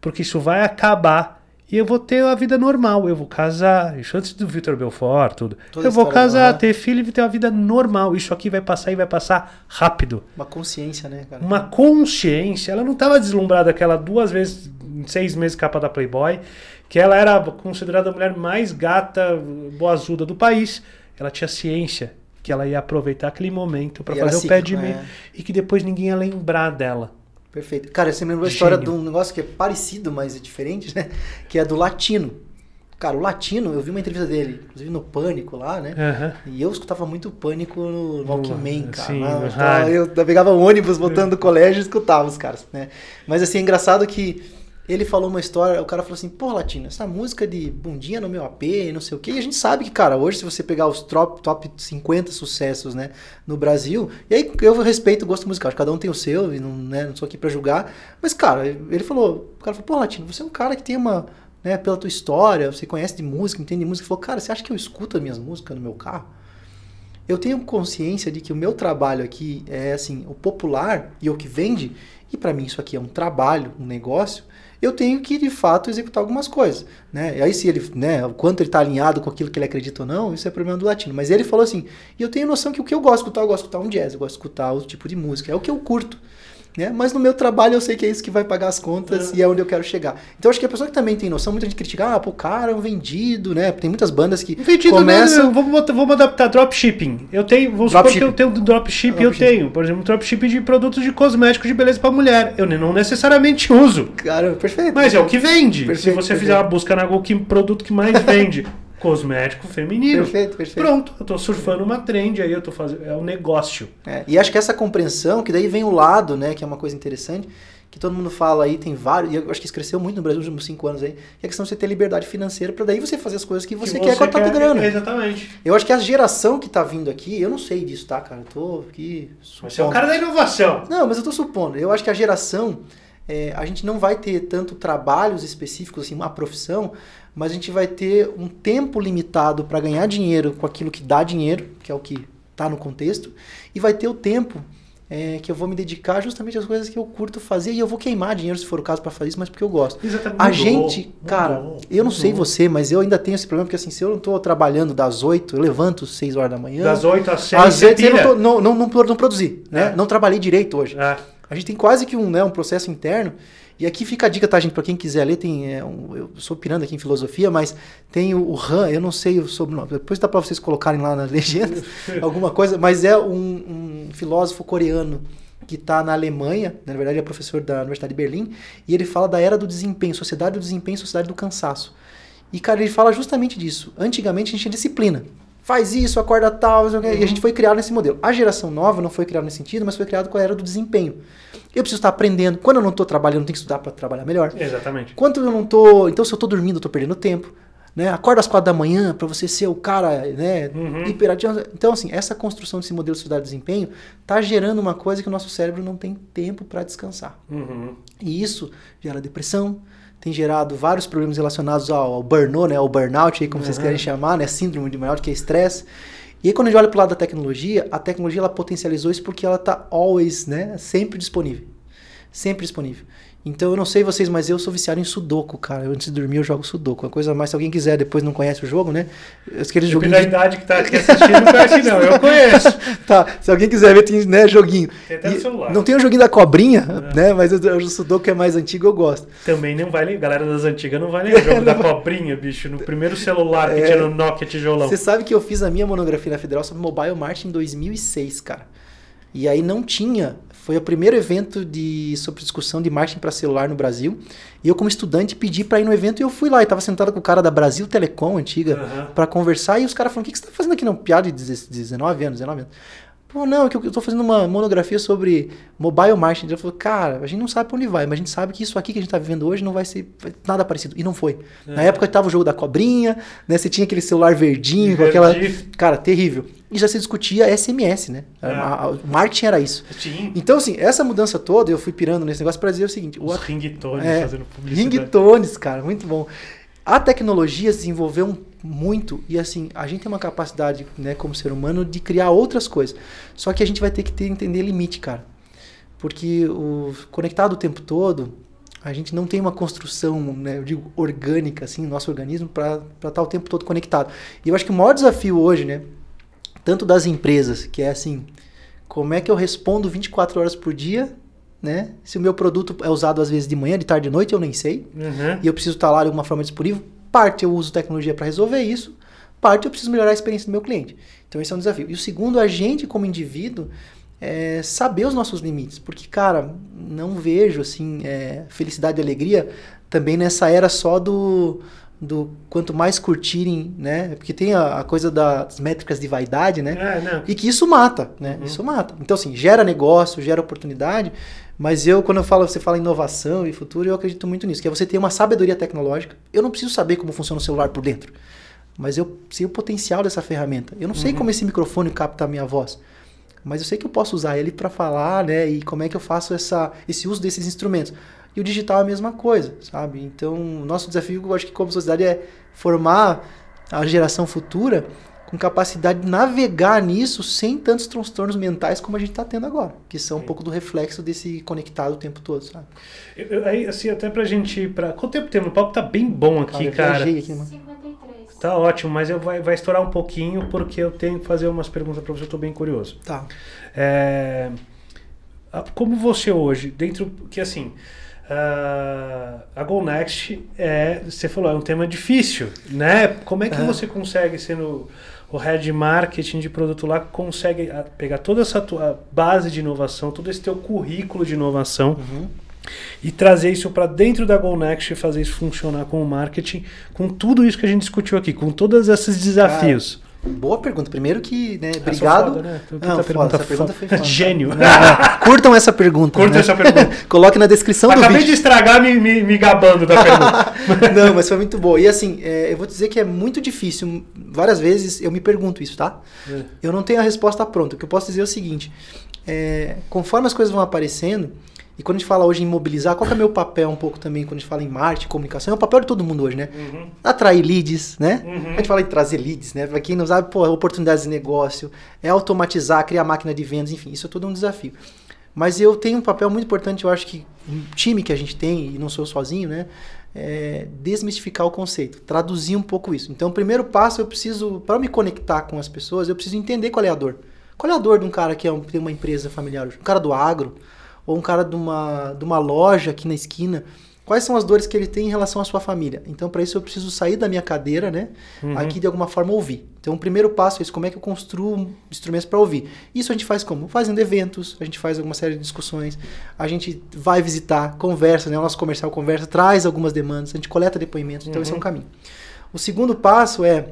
A: porque isso vai acabar e eu vou ter a vida normal, eu vou casar, isso antes do Vitor Belfort, tudo. Toda eu vou casar, normal. ter filho e ter uma vida normal. Isso aqui vai passar e vai passar rápido. Uma consciência, né, cara? Uma consciência. Ela não tava deslumbrada aquela duas vezes em seis meses capa da Playboy, que ela era considerada a mulher mais gata, boazuda do país. Ela tinha ciência que ela ia aproveitar aquele momento para fazer o pé de mim é.
B: e que depois ninguém ia lembrar dela. Perfeito. Cara, você me lembrou a história de um negócio que é parecido, mas é diferente, né? Que é do latino. Cara, o latino, eu vi uma entrevista dele, inclusive no Pânico lá, né? Uhum. E eu escutava muito Pânico no Walkman, cara. Sim, né? eu, navegava eu pegava um ônibus voltando do colégio e escutava os caras, né? Mas assim, é engraçado que ele falou uma história, o cara falou assim, pô, Latina, essa música de bundinha no meu AP e não sei o quê. E a gente sabe que, cara, hoje se você pegar os top, top 50 sucessos, né, no Brasil, e aí eu respeito o gosto musical, cada um tem o seu, e não, né, não sou aqui para julgar. Mas, cara, ele falou, o cara falou, pô, Latina, você é um cara que tem uma, né, pela tua história, você conhece de música, entende de música. Ele falou, cara, você acha que eu escuto as minhas músicas no meu carro? Eu tenho consciência de que o meu trabalho aqui é, assim, o popular e o que vende, e para mim isso aqui é um trabalho, um negócio, eu tenho que de fato executar algumas coisas, né? E aí se ele, né, o quanto ele está alinhado com aquilo que ele acredita ou não, isso é problema do latino. Mas ele falou assim, e eu tenho noção que o que eu gosto de escutar, eu gosto de escutar um jazz, eu gosto de escutar outro tipo de música, é o que eu curto. Né? Mas no meu trabalho eu sei que é isso que vai pagar as contas é. e é onde eu quero chegar. Então acho que a pessoa que também tem noção, muita gente critica, ah, pô, cara é um vendido, né? Tem muitas bandas que vendido né? começam...
A: Mesmo. Vamos, vamos adaptar dropshipping. Eu tenho, vamos supor que eu tenho dropshipping, drop eu tenho. Por exemplo, dropshipping de produtos de cosméticos de beleza para mulher. Eu não necessariamente uso. Cara, perfeito. Mas é o que vende. Perfeito, Se você perfeito. fizer uma busca na Google, que produto que mais vende? cosmético feminino. Perfeito,
B: perfeito. Pronto, eu tô surfando uma trend aí, eu tô fazendo. É um negócio. É, e acho que essa compreensão, que daí vem o lado, né, que é uma coisa interessante, que todo mundo fala aí, tem vários, e eu acho que isso cresceu muito no Brasil nos últimos cinco anos aí, que é a questão de você ter liberdade financeira para daí você fazer as coisas que você, que você quer com a tua grana. Exatamente. Eu acho que a geração que tá vindo aqui, eu não sei disso, tá, cara? Eu tô aqui. Supondo. Você é o cara da inovação. Não, mas eu tô supondo. Eu acho que a geração. É, a gente não vai ter tanto trabalhos específicos, assim, uma profissão, mas a gente vai ter um tempo limitado para ganhar dinheiro com aquilo que dá dinheiro, que é o que está no contexto, e vai ter o tempo é, que eu vou me dedicar justamente às coisas que eu curto fazer e eu vou queimar dinheiro se for o caso para fazer isso, mas porque eu gosto. Exatamente. A gente, cara, mudou, eu não mudou. sei você, mas eu ainda tenho esse problema porque assim, se eu não estou trabalhando das 8, eu levanto às 6 horas da manhã. Das 8 às 6 Às vezes eu não, tô, não, não, não, não produzi, né? É. Não trabalhei direito hoje. É. A gente tem quase que um, né, um processo interno e aqui fica a dica, tá, gente? Para quem quiser ler, tem. É, um, eu sou pirando aqui em filosofia, mas tem o, o Han, eu não sei o sobrenome. Depois dá para vocês colocarem lá na legenda alguma coisa, mas é um, um filósofo coreano que está na Alemanha, né? na verdade é professor da Universidade de Berlim, e ele fala da era do desempenho, sociedade do desempenho, sociedade do cansaço. E, cara, ele fala justamente disso. Antigamente a gente tinha disciplina faz isso, acorda tal, uhum. e a uhum. gente foi criado nesse modelo. A geração nova não foi criada nesse sentido, mas foi criado com a era do desempenho. Eu preciso estar aprendendo. Quando eu não estou trabalhando, eu tenho que estudar para trabalhar melhor. Exatamente. Quando eu não estou, então se eu estou dormindo, eu estou perdendo tempo. Né? Acorda às quatro da manhã para você ser o cara, né, uhum. hiperativo. Então assim, essa construção desse modelo de sociedade de desempenho está gerando uma coisa que o nosso cérebro não tem tempo para descansar. Uhum. E isso gera depressão, tem gerado vários problemas relacionados ao, ao burnout, né, ao burnout, aí, como uhum. vocês querem chamar, né, síndrome de burnout, que é estresse. E aí, quando a gente olha para o lado da tecnologia, a tecnologia ela potencializou isso porque ela está always, né, sempre disponível. Sempre disponível. Então eu não sei vocês, mas eu sou viciado em Sudoku, cara. Eu, antes de dormir eu jogo Sudoku. A coisa mais, se alguém quiser, depois não conhece o jogo, né? Aquele joguinho. Da de... idade que tá aqui assistindo, não conhece, não. Eu conheço. tá, se alguém quiser ver, tem né, joguinho. Tem até no celular. Não tem o joguinho da cobrinha, né? Mas o Sudoku é mais antigo, eu gosto.
A: Também não vai lembrar. Galera das antigas não vai ler O jogo é, da cobrinha, bicho. No primeiro celular que é... tinha no Nokia tijolão. Você
B: sabe que eu fiz a minha monografia na Federal sobre Mobile Mart em 2006, cara. E aí não tinha foi o primeiro evento de, sobre discussão de marketing para celular no Brasil. E eu, como estudante, pedi para ir no evento e eu fui lá. E estava sentado com o cara da Brasil Telecom, antiga, uhum. para conversar. E os caras falaram: O que, que você está fazendo aqui? Não, piada de 19 anos, 19 anos. Pô, não, é que eu estou fazendo uma monografia sobre mobile marketing. Ele falou, cara, a gente não sabe para onde vai, mas a gente sabe que isso aqui que a gente está vivendo hoje não vai ser nada parecido. E não foi. É. Na época tava o jogo da cobrinha, né? Você tinha aquele celular verdinho, verdinho. aquela. Cara, terrível e já se discutia SMS, né? É. A, a, o marketing era isso. Sim. Então, assim, essa mudança toda, eu fui pirando nesse negócio para dizer o seguinte... Os ringtones é, fazendo publicidade. Ringtones, cara, muito bom. A tecnologia se desenvolveu muito e, assim, a gente tem uma capacidade, né, como ser humano, de criar outras coisas. Só que a gente vai ter que ter, entender limite, cara. Porque o conectado o tempo todo, a gente não tem uma construção, né, eu digo, orgânica, assim, nosso organismo, para estar tá o tempo todo conectado. E eu acho que o maior desafio hoje, né, tanto das empresas, que é assim, como é que eu respondo 24 horas por dia, né? Se o meu produto é usado às vezes de manhã, de tarde, de noite, eu nem sei. Uhum. E eu preciso estar lá de alguma forma disponível. Parte eu uso tecnologia para resolver isso, parte eu preciso melhorar a experiência do meu cliente. Então esse é um desafio. E o segundo, a gente como indivíduo é saber os nossos limites, porque cara, não vejo assim é, felicidade e alegria também nessa era só do do quanto mais curtirem, né? Porque tem a, a coisa das métricas de vaidade, né? É, e que isso mata, né? Uhum. Isso mata. Então, assim, gera negócio, gera oportunidade, mas eu, quando eu falo, você fala inovação e futuro, eu acredito muito nisso, que é você ter uma sabedoria tecnológica. Eu não preciso saber como funciona o celular por dentro, mas eu sei o potencial dessa ferramenta. Eu não sei uhum. como esse microfone capta a minha voz, mas eu sei que eu posso usar ele para falar, né? E como é que eu faço essa, esse uso desses instrumentos. E o digital é a mesma coisa, sabe? Então, nosso desafio, eu acho que como sociedade, é formar a geração futura com capacidade de navegar nisso sem tantos transtornos mentais como a gente está tendo agora, que são um pouco do reflexo desse conectado o tempo todo, sabe? Eu, eu, aí, assim, até pra gente... Pra... Quanto tempo temos? O papo tá bem bom aqui, cara. cara. Aqui, mano. Né? 53.
A: Tá ótimo, mas eu vai, vai estourar um pouquinho porque eu tenho que fazer umas perguntas para você, eu tô bem curioso. Tá. É... Como você hoje, dentro... que assim... Uh, a Go Next é, você falou, é um tema difícil, né? Como é que é. você consegue, sendo o head de marketing de produto lá, consegue ah, pegar toda essa tua base de inovação, todo esse teu currículo de inovação uhum. e trazer isso para dentro da Go Next e fazer isso funcionar com o marketing, com tudo isso que a gente discutiu
B: aqui, com todos esses desafios? Boa pergunta. Primeiro que, né, é obrigado. Foda, né? Não, tá foda, essa pergunta foi foda. Gênio. Não, não. Curtam essa pergunta. Curtam né? essa pergunta. Coloque na descrição Acabei do vídeo. Acabei de estragar me, me, me gabando da pergunta. não, mas foi muito boa. E assim, é, eu vou dizer que é muito difícil. Várias vezes eu me pergunto isso, tá? É. Eu não tenho a resposta pronta. O que eu posso dizer é o seguinte. É, conforme as coisas vão aparecendo, e quando a gente fala hoje em mobilizar, qual é o meu papel um pouco também quando a gente fala em marketing, comunicação? É o papel de todo mundo hoje, né? Uhum. Atrair leads, né? Uhum. A gente fala em trazer leads, né? Para quem não sabe, pô, oportunidades de negócio, é automatizar, criar máquina de vendas, enfim, isso é todo um desafio. Mas eu tenho um papel muito importante, eu acho que um time que a gente tem, e não sou sozinho, né? É desmistificar o conceito, traduzir um pouco isso. Então, o primeiro passo, eu preciso, para me conectar com as pessoas, eu preciso entender qual é a dor. Qual é a dor de um cara que é um, tem uma empresa familiar Um cara do agro, ou um cara de uma, de uma loja aqui na esquina, quais são as dores que ele tem em relação à sua família. Então, para isso, eu preciso sair da minha cadeira, né? Uhum. Aqui, de alguma forma, ouvir. Então, o primeiro passo é isso: como é que eu construo instrumentos para ouvir? Isso a gente faz como? Fazendo eventos, a gente faz alguma série de discussões, a gente vai visitar, conversa, né? O nosso comercial conversa, traz algumas demandas, a gente coleta depoimentos. Então, uhum. esse é um uhum. caminho. O segundo passo é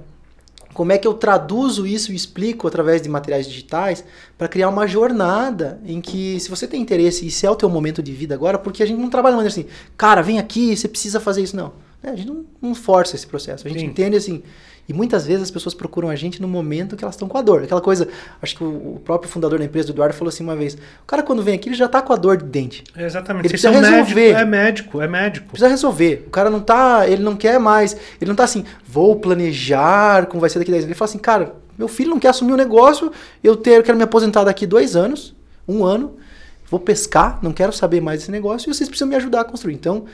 B: como é que eu traduzo isso e explico através de materiais digitais para criar uma jornada em que, se você tem interesse e se é o teu momento de vida agora, porque a gente não trabalha maneira assim, cara, vem aqui, você precisa fazer isso, não. É, a gente não, não, força esse processo. A gente Sim. entende assim, e muitas vezes as pessoas procuram a gente no momento que elas estão com a dor. Aquela coisa, acho que o, próprio fundador da empresa, Eduardo, falou assim uma vez: o cara quando vem aqui, ele já está com a dor de dente.
A: É exatamente. Ele Vocês precisa resolver. Médico, é
B: médico, é médico. Precisa resolver. O cara não tá, ele não quer mais, ele não tá assim, vou planejar como vai ser daqui a 10 anos. Ele fala assim, cara, meu filho não quer assumir o um negócio, eu, ter, eu quero me aposentar daqui dois anos, um ano, vou pescar, não quero saber mais desse negócio, e vocês precisam me ajudar a construir. Então,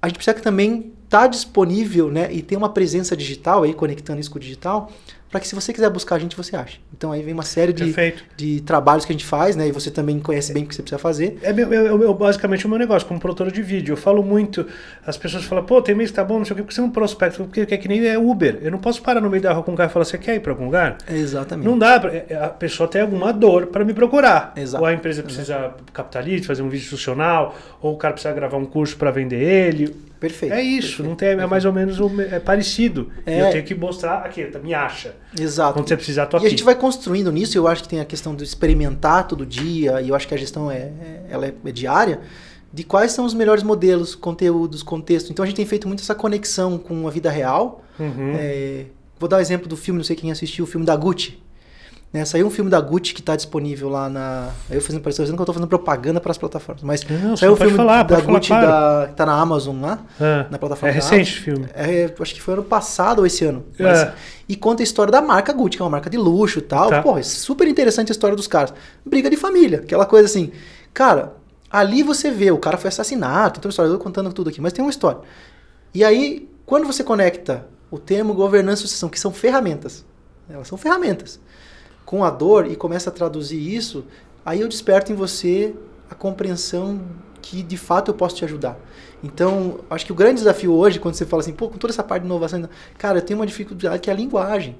B: a gente precisa que também está disponível né, e tem uma presença digital aí, conectando isso com o digital, para que se você quiser buscar a gente, você ache. Então aí vem uma série de, de trabalhos que a gente faz, né? E você também conhece bem o que você precisa fazer. É, meu, eu, eu, basicamente o meu negócio, como produtor de vídeo.
A: Eu falo muito, as pessoas falam, pô, tem mês que tá bom, não sei o que, porque você é um prospecto, porque é que nem é Uber. Eu não posso parar no meio da rua com um cara e falar, você quer ir para algum lugar? Exatamente. Não dá, pra, é, a pessoa tem alguma dor para me procurar. Exato. Ou a empresa precisa capitalizar, fazer um vídeo institucional, ou o cara precisa gravar um curso para vender ele. Perfeito. É isso, perfeito, não tem, é mais ou menos um, é parecido. É. Eu tenho que mostrar aqui, me acha.
B: Exato. Quando você precisar, tô aqui. E a gente vai construindo nisso, eu acho que tem a questão do experimentar todo dia, e eu acho que a gestão é, é, ela é, é diária, de quais são os melhores modelos, conteúdos, contexto. Então a gente tem feito muito essa conexão com a vida real. Uhum. É, vou dar o um exemplo do filme, não sei quem assistiu, o filme da Gucci. Né? Saiu um filme da Gucci que está disponível lá na. Eu fazendo parecer que eu estou fazendo propaganda para as plataformas. Mas Não, saiu um filme falar, da Gucci falar, claro. da, que está na Amazon lá,
A: é, na é plataforma. É recente o filme.
B: É, acho que foi ano passado ou esse ano. É. e conta a história da marca Gucci, que é uma marca de luxo e tal. Tá. é super interessante a história dos caras. Briga de família, aquela coisa assim. Cara, ali você vê, o cara foi assassinado, tem uma história, eu tô contando tudo aqui, mas tem uma história. E aí, quando você conecta o termo governança e sucessão, que são ferramentas, elas são ferramentas com a dor e começa a traduzir isso, aí eu desperto em você a compreensão que de fato eu posso te ajudar. Então, acho que o grande desafio hoje, quando você fala assim, pô, com toda essa parte de inovação, cara, eu tenho uma dificuldade que é a linguagem.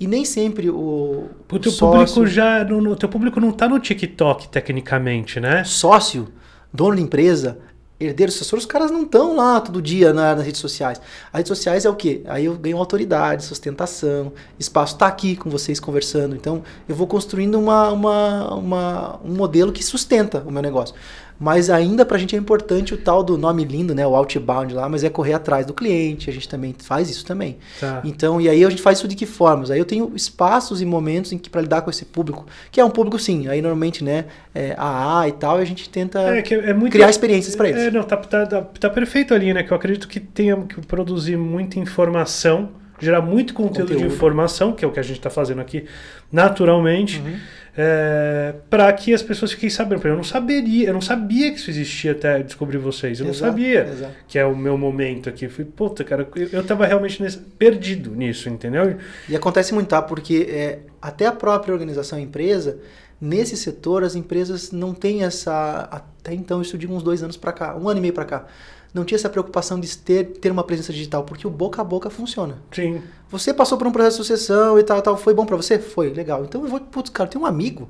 B: E nem sempre o. O teu sócio, público já. O teu público não está no TikTok, tecnicamente, né? Sócio, dono de empresa, herdeiro, sucessores, os caras não estão lá todo dia na, nas redes sociais. As redes sociais é o quê? Aí eu ganho autoridade, sustentação, espaço está aqui com vocês conversando. Então eu vou construindo uma, uma, uma, um modelo que sustenta o meu negócio. Mas ainda para a gente é importante o tal do nome lindo, né? O outbound lá, mas é correr atrás do cliente. A gente também faz isso também. Tá. Então, e aí a gente faz isso de que formas? Aí eu tenho espaços e momentos em que para lidar com esse público, que é um público sim, aí normalmente, né, é AA e tal, e a gente tenta é, é muito, criar experiências para eles. É,
A: não, tá, tá, tá, tá perfeito ali, né? Que eu acredito que tenha que produzir muita informação gerar muito conteúdo, conteúdo. de informação, que é o que a gente está fazendo aqui naturalmente, uhum. é, para que as pessoas fiquem sabendo. Eu não saberia, eu não sabia que isso existia até descobrir vocês. Eu exato, não sabia exato. que é o meu momento aqui. Eu fui, puta, cara, eu, eu tava realmente nesse, perdido nisso,
B: entendeu? E acontece muito, tá? Porque é, até a própria organização a empresa nesse setor as empresas não têm essa até então isso digo uns dois anos para cá um ano e meio para cá não tinha essa preocupação de ter, ter uma presença digital, porque o boca a boca funciona. Sim. Você passou por um processo de sucessão e tal, tal, foi bom para você? Foi, legal. Então eu vou, putz, cara, tem um amigo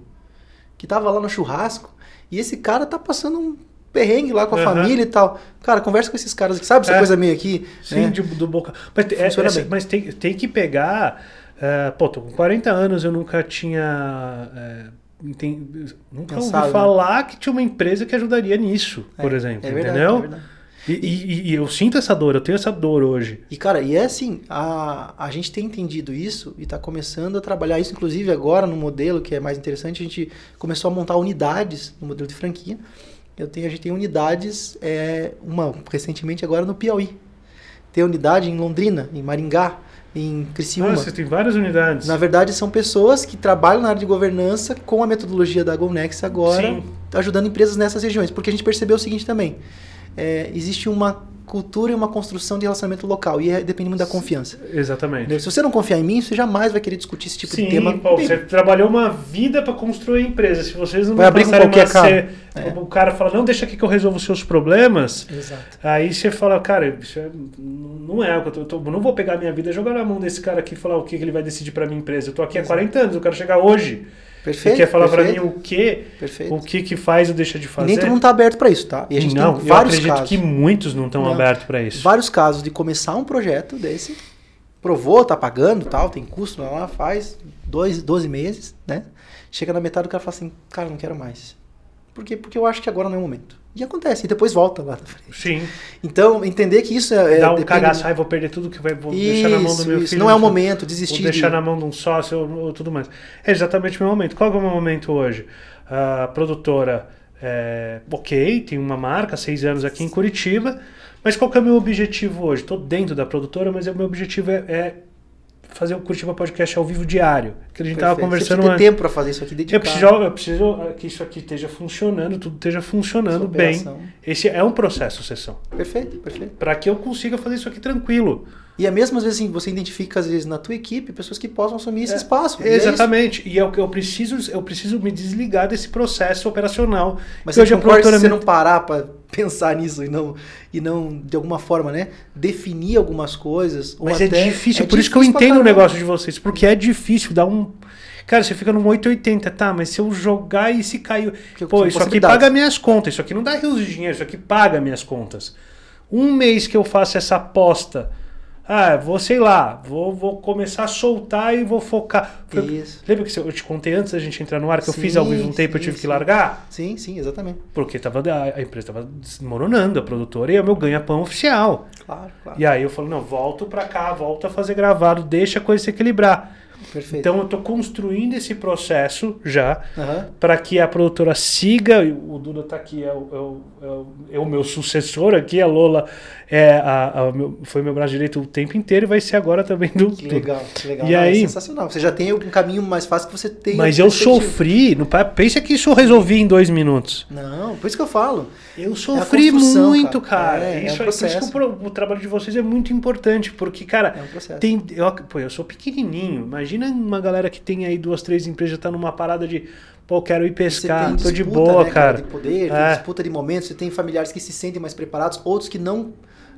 B: que tava lá no churrasco e esse cara tá passando um perrengue lá com a uhum. família e tal. Cara, conversa com esses caras sabe essa é. coisa meio aqui. Sim, né? de, do boca. Mas, é, é, mas tem, tem que
A: pegar. Uh, pô, tô com 40 anos, eu nunca tinha. Eh, tem, nunca Pensado, ouvi né? falar né? que tinha uma empresa que ajudaria nisso, é, por exemplo. É verdade, entendeu? É e, e, e, eu sinto essa dor, eu tenho essa dor hoje.
B: E cara, e é assim, a, a gente tem entendido isso e está começando a trabalhar isso, inclusive agora no modelo que é mais interessante, a gente começou a montar unidades no modelo de franquia. Eu tenho, a gente tem unidades, é, uma recentemente agora no Piauí. Tem unidade em Londrina, em Maringá, em Criciúma. Ah, vocês têm várias unidades. Na verdade, são pessoas que trabalham na área de governança com a metodologia da GoNex agora, Sim. ajudando empresas nessas regiões. Porque a gente percebeu o seguinte também, é, existe uma cultura e uma construção de relacionamento local. E é, depende muito da confiança.
A: Exatamente.
B: Se você não confiar em mim, você jamais vai querer discutir esse tipo Sim, de tema. você
A: trabalhou uma vida
B: para construir a
A: empresa. Se vocês não vai abrir com qualquer cara. Ser, é. O cara fala, não, deixa aqui que eu resolvo os seus problemas. Exato. Aí você fala, cara, isso é, não é. Eu, tô, eu tô, não vou pegar a minha vida jogar na mão desse cara aqui e falar o que ele vai decidir para minha empresa. Eu tô aqui Exato. há 40 anos, eu quero chegar hoje. Perfeito. Você quer falar para mim o
B: que, o que que faz e deixa de fazer? Nem todo mundo está aberto para isso, tá? E a gente não, tem vários eu acredito casos. que muitos não estão abertos para isso. Vários casos de começar um projeto desse, provou, tá pagando, tal, tem custo, lá, faz dois, 12 meses, né? Chega na metade o cara fala assim, cara, não quero mais. Por quê? Porque eu acho que agora não é o momento. E acontece, e depois volta lá na frente. Sim. Então, entender que isso é. Dá um depende... cagaço, ah, vou perder tudo que vai, vou isso, deixar na mão do meu isso. filho. Não é o momento, desistir. Vou deixar de... na
A: mão de um sócio ou, ou, tudo mais. É exatamente o meu momento. Qual é o meu momento hoje? A produtora, é, ok, tem uma marca, seis anos aqui em Curitiba, mas qual é o meu objetivo hoje? Estou dentro da produtora, mas o meu objetivo é, é fazer o Curitiba Podcast ao vivo diário. Que a gente tava conversando. Você precisa tempo para fazer isso aqui dedicado. Eu preciso, eu preciso é, que isso aqui esteja funcionando, tudo esteja funcionando bem. Esse é um processo, sessão.
B: Perfeito, perfeito. Para que eu consiga fazer isso aqui tranquilo. E é mesmo, às vezes, assim, você identifica, às vezes, na tua equipe, pessoas que possam assumir esse é, espaço. É exatamente. E é, o que eu preciso, eu preciso me desligar desse processo operacional. Mas você concorda se você não parar para pensar nisso e não, e não, de alguma forma, né, definir algumas coisas. Mas é difícil, é por difícil isso que eu entendo o negócio de
A: vocês, porque é difícil dar um. Cara, você fica num 880, tá, mas se eu jogar e se caiu. Pô, isso aqui paga minhas contas, isso aqui não dá rios de dinheiro, isso aqui paga minhas contas. Um mês que eu faço essa aposta ah, vou, sei lá, vou, vou começar a soltar e vou focar. Foi, isso. Lembra que eu te contei antes da gente entrar no ar que sim, eu fiz ao vivo um tempo e eu tive sim. que largar? Sim, sim, exatamente. Porque tava, a, empresa estava desmoronando, a produtora, e é o meu ganha-pão oficial. Claro, claro. E aí eu falo, não, volto para cá, volto a fazer gravado, deixa a coisa se equilibrar. Perfeito. Então eu estou construindo esse processo já uhum. para que a produtora siga. O Duda está aqui, é, é o, é, o, é o, meu sucessor aqui, a Lola é a, a meu, foi meu braço direito o tempo inteiro e vai ser agora também do. Que legal,
B: que legal. E é aí, é sensacional. Você já tem um caminho mais fácil que você tem. Mas eu sofri,
A: pensa que isso eu resolvi em dois minutos.
B: Não, por isso que eu falo. Eu é sofri é muito, cara. cara. É, é, isso é um processo. Por
A: isso que o, o, trabalho de vocês é muito importante, porque, cara, é um processo. tem, eu, pô, eu sou pequenininho. Imagina uma galera que tem aí duas, três empresas, tá numa parada de, pô, quero ir pescar, disputa, tô de boa, né, cara. De poder, é.
B: disputa de momentos, você tem familiares que se sentem mais preparados, outros que não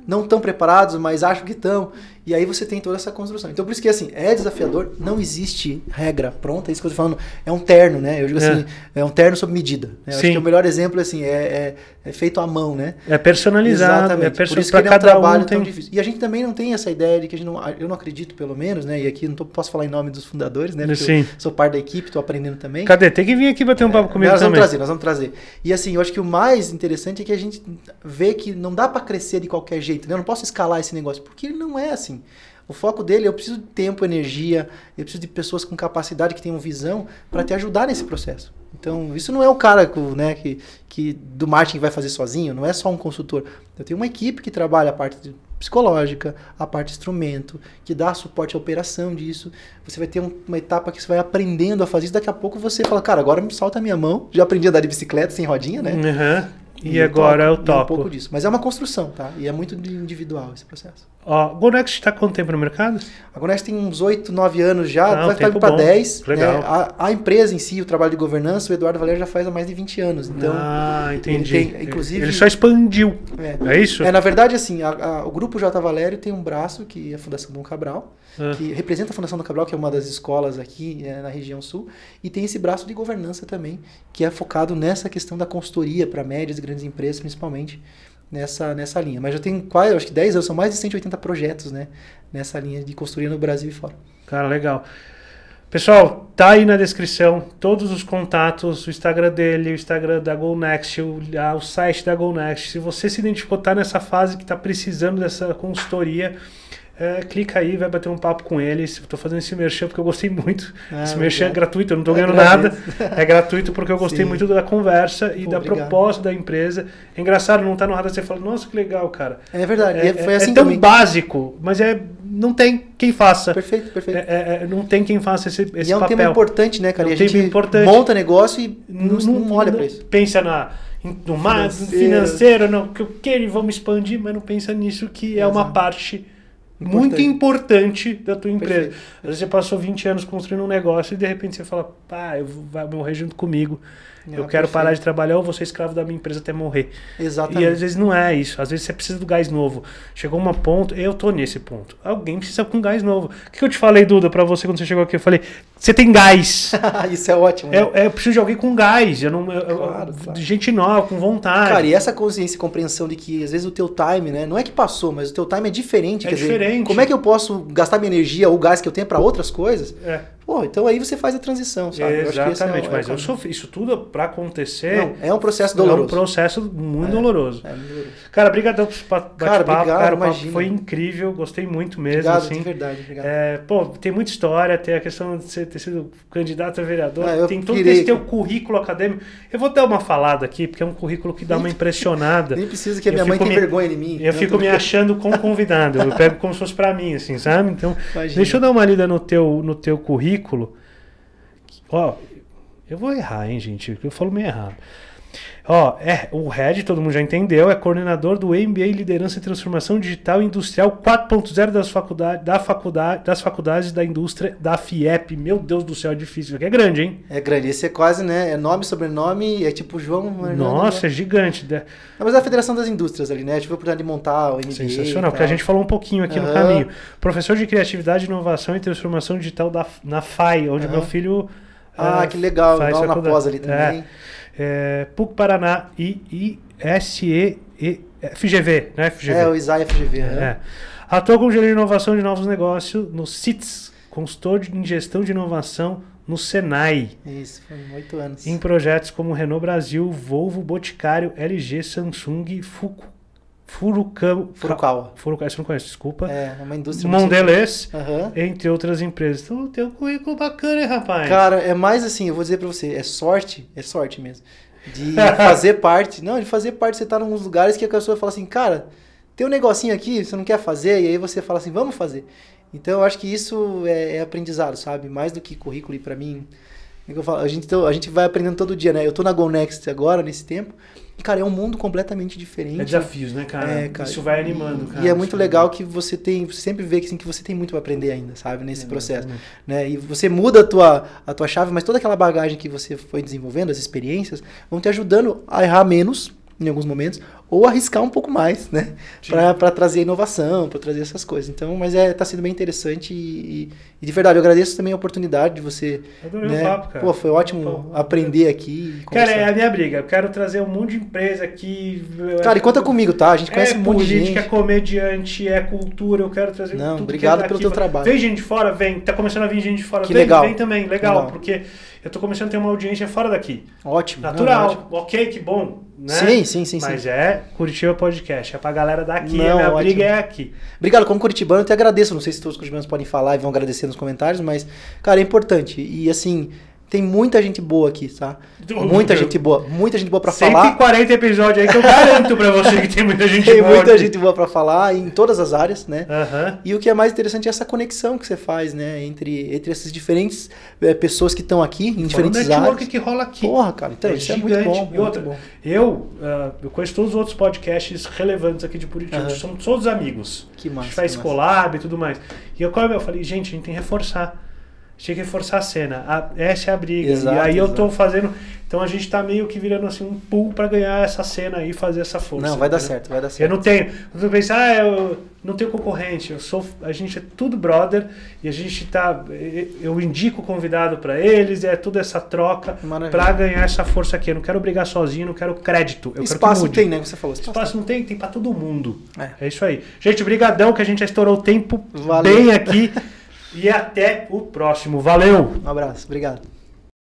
B: não estão preparados, mas acham que estão. E aí você tem toda essa construção. Então por isso que assim, é desafiador, não existe regra pronta, é isso que eu tô falando, é um terno, né? Eu digo é. assim, é um terno sob medida. Né? Sim. Acho que o melhor exemplo assim, é, é, é, feito à mão, né? É personalizado, é Exatamente. é personalizado. Por isso que ele é um trabalho um tem... tão difícil. E a gente também não tem essa ideia de que a gente não. Ah, eu não acredito, pelo menos, né? E aqui não tô, posso falar em nome dos fundadores, né? Porque Sim. sou parte da equipe, tô aprendendo também. Cadê?
A: Tem que vir aqui bater um é, papo comigo. Nós vamos trazer, nós
B: vamos trazer. E assim, eu acho que o mais interessante é que a gente vê que não dá para crescer de qualquer jeito, né? Eu não posso escalar esse negócio, porque ele não é assim assim. O foco dele é eu preciso de tempo, energia, eu preciso de pessoas com capacidade que tenham visão para te ajudar nesse processo. Então, isso não é o cara né, que, que do marketing vai fazer sozinho, não é só um consultor. Eu tenho uma equipe que trabalha a parte psicológica, a parte instrumento, que dá suporte à operação disso. Você vai ter um, uma etapa que você vai aprendendo a fazer isso. Daqui a pouco você fala, cara, agora me solta a minha mão. Já aprendi a andar de bicicleta sem rodinha, né? Uhum. E, e agora eu topo. Eu topo. um pouco disso. Mas é uma construção, tá? E é muito individual esse processo. Ó, a Gonex está quanto tempo no mercado? A Gonex tem uns 8, 9 anos já, Não, vai para 10. Né? Legal. Né? A, a, empresa em si, o trabalho de governança, o Eduardo Valério já faz há mais de 20 anos. Então, ah, entendi. Ele tem, inclusive, ele só expandiu. É, é isso? É, na verdade, assim, a, a, o Grupo J Valério tem um braço, que é a Fundação Bom Cabral, é. que representa a Fundação do Cabral, que é uma das escolas aqui é, na região sul, e tem esse braço de governança também, que é focado nessa questão da consultoria para médias e grandes empresas, principalmente nessa, nessa linha. Mas já tem quase, acho que 10 anos, são mais de 180 projetos né, nessa linha de consultoria no Brasil e fora. Cara, legal. Pessoal, tá aí na descrição todos os contatos, o Instagram
A: dele, o Instagram da GoNext, o, o site da GoNext. Se você se identificou, tá nessa fase que está precisando dessa consultoria, é, clica aí, vai bater um papo com eles Estou fazendo esse merchan porque eu gostei muito. Ah, esse merchan é gratuito, eu não estou é ganhando nada. É gratuito porque eu gostei Sim. muito da conversa e Pô, da obrigado. proposta da empresa. É engraçado, não está no radar, você fala, nossa, que legal, cara. É verdade, é, foi é, é assim É tão também. básico, mas é não tem quem faça. Perfeito, perfeito. É, é, não tem quem faça esse, esse e é um papel. tema importante, né, cara? É um a gente importante. monta negócio e não, não, não olha para isso. Pensa na, no mais financeiro não, que eu quero e vamos expandir, mas não pensa nisso que é, Exato. uma parte Importante. muito importante da tua empresa. Às vezes você passou 20 anos construindo um negócio e de repente você fala, pá, eu vou, vai morrer junto comigo. eu quero perfeito. parar de trabalhar ou vou ser escravo da minha empresa até morrer. Exatamente. E às vezes não é isso. Às vezes você precisa do gás novo. Chegou uma ponto, eu tô nesse ponto. Alguém precisa com gás novo. O que eu te falei, Duda, para você quando você chegou aqui? Eu falei, você tem gás. isso é ótimo. Né? Eu, é, é, eu, preciso de alguém com gás. Eu não, eu, claro, claro.
B: Gente nova, com vontade. Cara, e essa consciência e compreensão de que às vezes o teu time, né? Não é que passou, mas o teu time é diferente. É diferente. Dizer, como é que eu posso gastar minha energia ou gás que eu tenho para outras coisas? É. Pô, então aí você faz a transição, sabe? Exatamente, eu é o, é mas é eu sofri. Isso tudo para
A: acontecer. Não, é um processo é é, doloroso. É um processo muito doloroso. É doloroso. Cara, pelo bate-papo. Cara, obrigado, cara, papo foi incrível, gostei muito mesmo. Obrigado, assim. de verdade, obrigado. pô, tem muita história, tem a questão de você ter sido candidato a vereador, ah, tem todo esse teu currículo acadêmico. Eu vou dar uma falada aqui, porque é um currículo que dá uma impressionada. Nem precisa que a minha mãe tenha vergonha
B: de mim. Eu, né? fico me achando
A: como convidado. Eu pego como se fosse pra mim, assim, sabe? Então, imagina. deixa eu dar uma lida no teu, no teu currículo currículo. Ó, eu vou errar, hein, gente? Eu falo meio errado. Ó, é, o Red, todo mundo já entendeu, é coordenador do MBA Liderança e Transformação Digital Industrial 4.0 das faculdades, da faculdade, das faculdades da
B: indústria da FIEP. Meu Deus do céu, é difícil, é grande, hein? É grande, esse é quase, né? É nome, sobrenome, é tipo João. É Nossa, né? é gigante. Né? Não, mas é a Federação das Indústrias ali, né? Tive a oportunidade de montar o MBA. Sensacional, porque a gente falou um pouquinho aqui uhum. no caminho.
A: Professor de Criatividade, Inovação e Transformação Digital da, na FAI, onde uhum. meu filho. Ah, é, que legal, dá na pós ali é. também. É é, PUC Paraná e, e SE é, e FGV, né? FGV. É, o ISAI FGV, né? É. Atua como gerente de inovação de novos negócios no CITS, consultor de gestão de inovação no Senai.
B: Isso, foram oito anos.
A: Em projetos como Renault Brasil, Volvo, Boticário, LG, Samsung, Fuku, Furukawa.
B: Furukawa. Furukawa, você não conhece, desculpa. É, é, uma indústria. Mondelez, é uhum. entre outras empresas. Então, tem um
A: currículo é bacana, hein, rapaz. Cara,
B: é mais assim, eu vou dizer pra você, é sorte, é sorte mesmo. De fazer parte. Não, de fazer parte, você tá em uns lugares que a pessoa fala assim, cara, tem um negocinho aqui, você não quer fazer, e aí você fala assim, vamos fazer. Então, eu acho que isso é, é aprendizado, sabe? Mais do que currículo, para mim, é falo, a, gente, a gente vai aprendendo todo dia, né? Eu tô na Go Next agora, nesse tempo. E, cara, é um mundo completamente diferente. É desafios, né, cara? É, cara Isso vai animando, cara. E é muito legal que você tem, você sempre vê que, assim, que você tem muito para aprender ainda, sabe? Nesse é, processo. Né? E você muda a tua, a tua chave, mas toda aquela bagagem que você foi desenvolvendo, as experiências, vão te ajudando a errar menos em alguns momentos, ou arriscar um pouco mais, né? Para trazer inovação, para trazer essas coisas. Então, mas é tá sendo bem interessante e, e de verdade eu agradeço também a oportunidade de você. Adorei né? o papo, cara. Pô, foi ótimo Pô, aprender aqui. cara, é a
A: minha briga. Eu quero trazer um monte de empresa aqui. Cara, e conta comigo, tá? A gente é conhece é um monte de gente. É comediante, é cultura. Eu quero trazer. Não, é obrigado pelo aqui. teu trabalho. Vem gente de fora, vem. Tá começando a vir gente de fora. Que vem, legal. Vem também, legal, legal. porque eu tô começando a ter uma audiência fora daqui. Ótimo.
B: Natural, não, ótimo.
A: ok, que bom. Né? Sim, sim, sim. Mas sim. é
B: Curitiba Podcast, é pra galera daqui, não, a minha ótimo. briga é aqui. Obrigado, como curitibano eu te agradeço, não sei se todos os curitibanos podem falar e vão agradecer nos comentários, mas, cara, é importante. E assim, tem muita gente boa aqui, tá? Muita gente boa. Muita gente boa pra falar. 140 episódios aí que eu garanto pra você que tem muita gente tem boa. Tem muita aqui. gente boa pra falar em todas as áreas, né? Uhum. E o que é mais interessante é essa conexão que você faz, né? Entre, entre essas diferentes é, pessoas que estão aqui, em diferentes Fora áreas. O que rola aqui. Porra, cara. Então, é isso gigante. é muito bom. E outra, bom.
A: eu, uh, eu conheço todos os outros podcasts relevantes aqui de Curitiba. Uhum. Somos todos amigos. Que massa. A gente faz collab e tudo mais. E eu, é eu falei, gente, a gente tem que reforçar tinha que reforçar a cena. A, essa é a briga. Exato, e aí exato. eu tô fazendo. Então a gente tá meio que virando assim um pulo para ganhar essa cena e fazer essa força. Não, vai dar né? certo, vai dar certo. Eu não tenho. Você pensa, ah, eu não tenho concorrente. Eu sou, a gente é tudo brother e a gente tá. Eu indico o convidado para eles, é toda essa troca para ganhar essa força aqui. Eu não quero brigar sozinho, não quero crédito. Eu espaço quero que tem, né? Você falou. Espaço, espaço não tem, tem para todo mundo. É. é. isso aí. Gente, brigadão que a gente já estourou o tempo Valeu. bem aqui. e até o próximo. Valeu! Um abraço, obrigado.